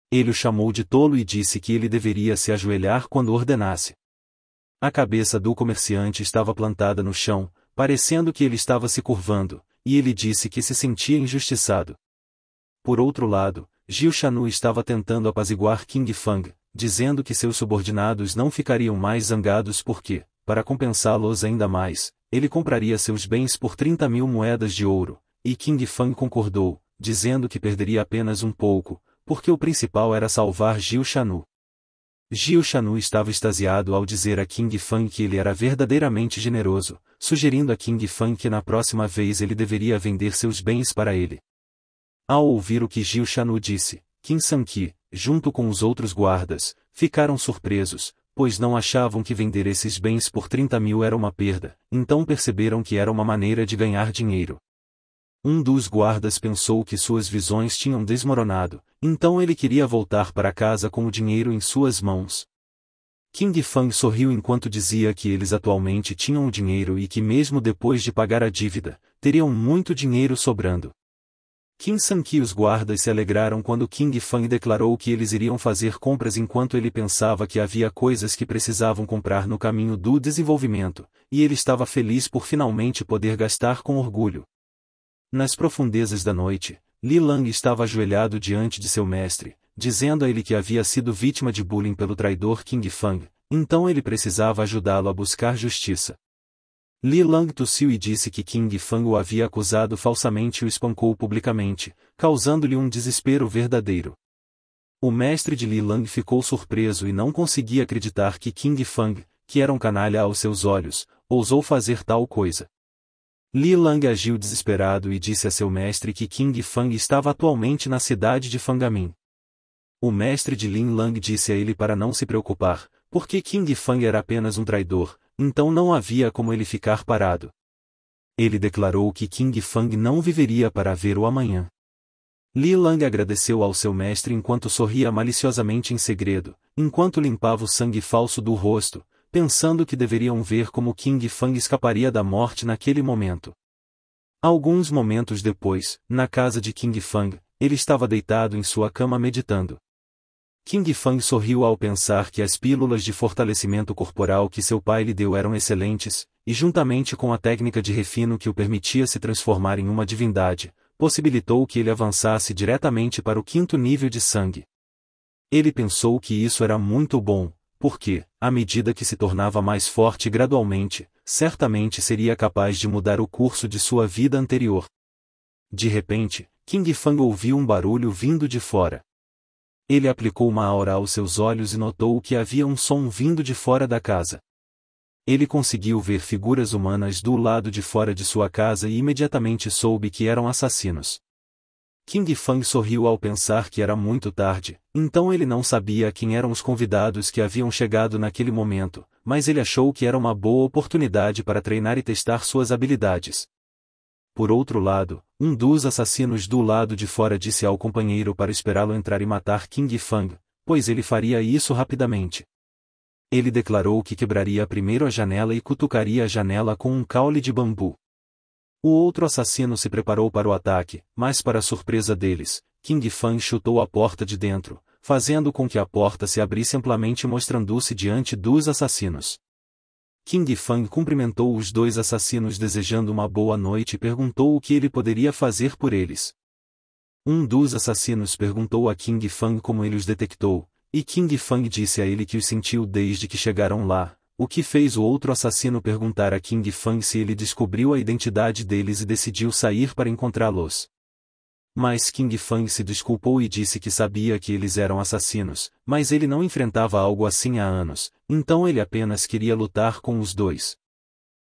Ele o chamou de tolo e disse que ele deveria se ajoelhar quando ordenasse. A cabeça do comerciante estava plantada no chão, parecendo que ele estava se curvando, e ele disse que se sentia injustiçado. Por outro lado, Gil Chanu estava tentando apaziguar King Fang, dizendo que seus subordinados não ficariam mais zangados porque, para compensá-los ainda mais, ele compraria seus bens por 30 mil moedas de ouro, e King Fang concordou, dizendo que perderia apenas um pouco, porque o principal era salvar Gil Chanu. Jiu Shanu estava extasiado ao dizer a King Fan que ele era verdadeiramente generoso, sugerindo a King Fan que na próxima vez ele deveria vender seus bens para ele. Ao ouvir o que Jiu Shanu disse, Kim Sanqui, junto com os outros guardas, ficaram surpresos, pois não achavam que vender esses bens por 30 mil era uma perda, então perceberam que era uma maneira de ganhar dinheiro. Um dos guardas pensou que suas visões tinham desmoronado, então ele queria voltar para casa com o dinheiro em suas mãos. King Fang sorriu enquanto dizia que eles atualmente tinham o dinheiro e que mesmo depois de pagar a dívida, teriam muito dinheiro sobrando. Kim sang e os guardas se alegraram quando King Fang declarou que eles iriam fazer compras enquanto ele pensava que havia coisas que precisavam comprar no caminho do desenvolvimento, e ele estava feliz por finalmente poder gastar com orgulho. Nas profundezas da noite, Li Lang estava ajoelhado diante de seu mestre, dizendo a ele que havia sido vítima de bullying pelo traidor King Fang, então ele precisava ajudá-lo a buscar justiça. Li Lang tossiu e disse que King Fang o havia acusado falsamente e o espancou publicamente, causando-lhe um desespero verdadeiro. O mestre de Li Lang ficou surpreso e não conseguia acreditar que King Fang, que era um canalha aos seus olhos, ousou fazer tal coisa. Li Lang agiu desesperado e disse a seu mestre que King Fang estava atualmente na cidade de Fangamin. O mestre de Lin Lang disse a ele para não se preocupar, porque King Fang era apenas um traidor, então não havia como ele ficar parado. Ele declarou que King Fang não viveria para ver o amanhã. Li Lang agradeceu ao seu mestre enquanto sorria maliciosamente em segredo, enquanto limpava o sangue falso do rosto, pensando que deveriam ver como King Fang escaparia da morte naquele momento. Alguns momentos depois, na casa de King Fang, ele estava deitado em sua cama meditando. King Fang sorriu ao pensar que as pílulas de fortalecimento corporal que seu pai lhe deu eram excelentes, e juntamente com a técnica de refino que o permitia se transformar em uma divindade, possibilitou que ele avançasse diretamente para o quinto nível de sangue. Ele pensou que isso era muito bom, porque, à medida que se tornava mais forte gradualmente, certamente seria capaz de mudar o curso de sua vida anterior. De repente, King Fang ouviu um barulho vindo de fora. Ele aplicou uma aura aos seus olhos e notou que havia um som vindo de fora da casa. Ele conseguiu ver figuras humanas do lado de fora de sua casa e imediatamente soube que eram assassinos. King Fang sorriu ao pensar que era muito tarde, então ele não sabia quem eram os convidados que haviam chegado naquele momento, mas ele achou que era uma boa oportunidade para treinar e testar suas habilidades. Por outro lado, um dos assassinos do lado de fora disse ao companheiro para esperá-lo entrar e matar King Fang, pois ele faria isso rapidamente. Ele declarou que quebraria primeiro a janela e cutucaria a janela com um caule de bambu. O outro assassino se preparou para o ataque, mas para surpresa deles, King Fang chutou a porta de dentro, fazendo com que a porta se abrisse amplamente mostrando-se diante dos assassinos. King Fang cumprimentou os dois assassinos desejando uma boa noite e perguntou o que ele poderia fazer por eles. Um dos assassinos perguntou a King Fang como ele os detectou, e King Fang disse a ele que os sentiu desde que chegaram lá, o que fez o outro assassino perguntar a King Fang se ele descobriu a identidade deles e decidiu sair para encontrá-los. Mas King Fang se desculpou e disse que sabia que eles eram assassinos, mas ele não enfrentava algo assim há anos, então ele apenas queria lutar com os dois.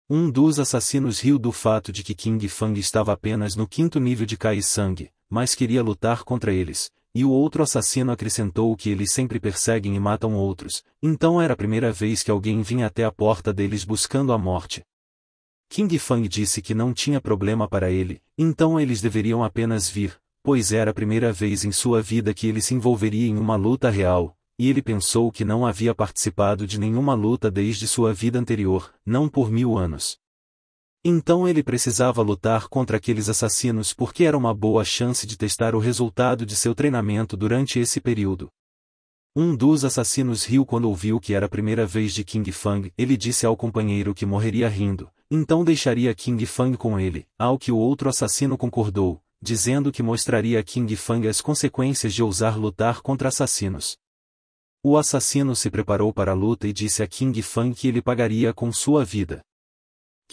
Um dos assassinos riu do fato de que King Fang estava apenas no quinto nível de Kai Sang, mas queria lutar contra eles, e o outro assassino acrescentou que eles sempre perseguem e matam outros, então era a primeira vez que alguém vinha até a porta deles buscando a morte. King Fang disse que não tinha problema para ele, então eles deveriam apenas vir, pois era a primeira vez em sua vida que ele se envolveria em uma luta real, e ele pensou que não havia participado de nenhuma luta desde sua vida anterior, não por mil anos. Então ele precisava lutar contra aqueles assassinos porque era uma boa chance de testar o resultado de seu treinamento durante esse período. Um dos assassinos riu quando ouviu que era a primeira vez de King Fang, ele disse ao companheiro que morreria rindo, então deixaria King Fang com ele, ao que o outro assassino concordou, dizendo que mostraria a King Fang as consequências de ousar lutar contra assassinos. O assassino se preparou para a luta e disse a King Fang que ele pagaria com sua vida.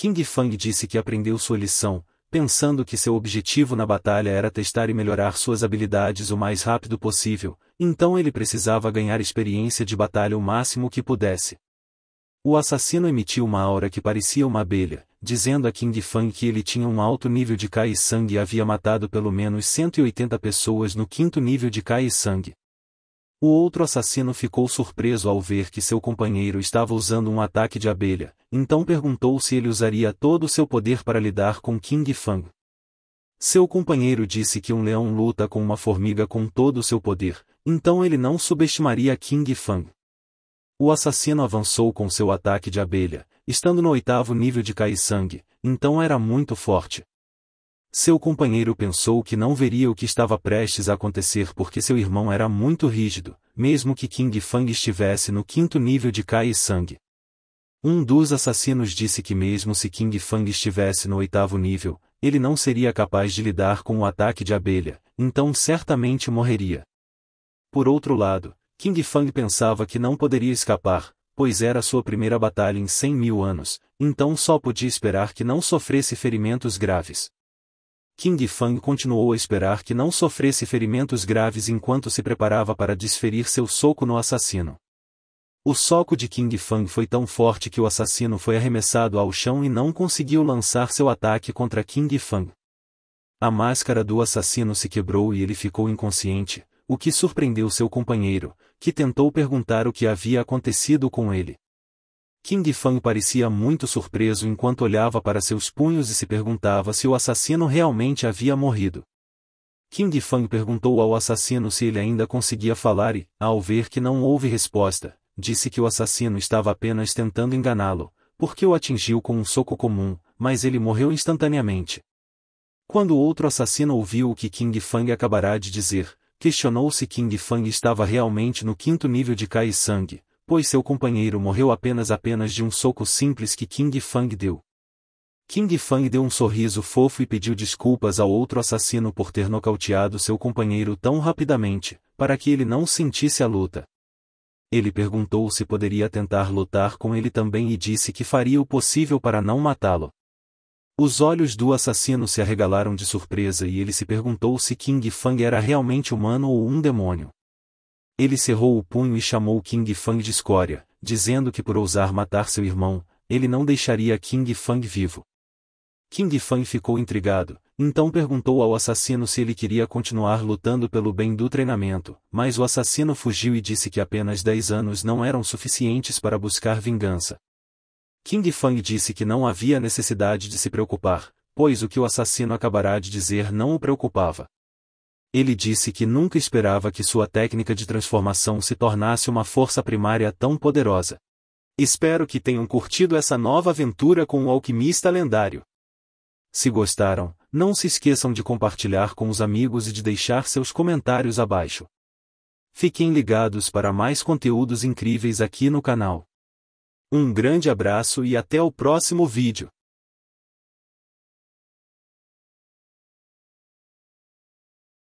King Fang disse que aprendeu sua lição, pensando que seu objetivo na batalha era testar e melhorar suas habilidades o mais rápido possível, então ele precisava ganhar experiência de batalha o máximo que pudesse. O assassino emitiu uma aura que parecia uma abelha, dizendo a King Fang que ele tinha um alto nível de Kai Sang e havia matado pelo menos 180 pessoas no quinto nível de Kai Sang. O outro assassino ficou surpreso ao ver que seu companheiro estava usando um ataque de abelha, então perguntou se ele usaria todo o seu poder para lidar com King Fang. Seu companheiro disse que um leão luta com uma formiga com todo o seu poder, então ele não subestimaria King Fang. O assassino avançou com seu ataque de abelha, estando no oitavo nível de Kai Sang, então era muito forte. Seu companheiro pensou que não veria o que estava prestes a acontecer porque seu irmão era muito rígido, mesmo que King Fang estivesse no quinto nível de Kai e Sangue. Um dos assassinos disse que mesmo se King Fang estivesse no oitavo nível, ele não seria capaz de lidar com o ataque de abelha, então certamente morreria. Por outro lado, King Fang pensava que não poderia escapar, pois era sua primeira batalha em cem mil anos, então só podia esperar que não sofresse ferimentos graves. King Fang continuou a esperar que não sofresse ferimentos graves enquanto se preparava para desferir seu soco no assassino. O soco de King Fang foi tão forte que o assassino foi arremessado ao chão e não conseguiu lançar seu ataque contra King Fang. A máscara do assassino se quebrou e ele ficou inconsciente, o que surpreendeu seu companheiro, que tentou perguntar o que havia acontecido com ele. King Fang parecia muito surpreso enquanto olhava para seus punhos e se perguntava se o assassino realmente havia morrido. King Fang perguntou ao assassino se ele ainda conseguia falar e, ao ver que não houve resposta, disse que o assassino estava apenas tentando enganá-lo, porque o atingiu com um soco comum, mas ele morreu instantaneamente. Quando outro assassino ouviu o que King Fang acabará de dizer, questionou se King Fang estava realmente no quinto nível de Kai Sang, pois seu companheiro morreu apenas apenas de um soco simples que King Fang deu. King Fang deu um sorriso fofo e pediu desculpas ao outro assassino por ter nocauteado seu companheiro tão rapidamente, para que ele não sentisse a luta. Ele perguntou se poderia tentar lutar com ele também e disse que faria o possível para não matá-lo. Os olhos do assassino se arregalaram de surpresa e ele se perguntou se King Fang era realmente humano ou um demônio. Ele cerrou o punho e chamou King Fang de escória, dizendo que por ousar matar seu irmão, ele não deixaria King Fang vivo. King Fang ficou intrigado, então perguntou ao assassino se ele queria continuar lutando pelo bem do treinamento, mas o assassino fugiu e disse que apenas 10 anos não eram suficientes para buscar vingança. King Fang disse que não havia necessidade de se preocupar, pois o que o assassino acabará de dizer não o preocupava ele disse que nunca esperava que sua técnica de transformação se tornasse uma força primária tão poderosa. Espero que tenham curtido essa nova aventura com o alquimista lendário. Se gostaram, não se esqueçam de compartilhar com os amigos e de deixar seus comentários abaixo. Fiquem ligados para mais conteúdos incríveis aqui no canal. Um grande abraço e até o próximo vídeo.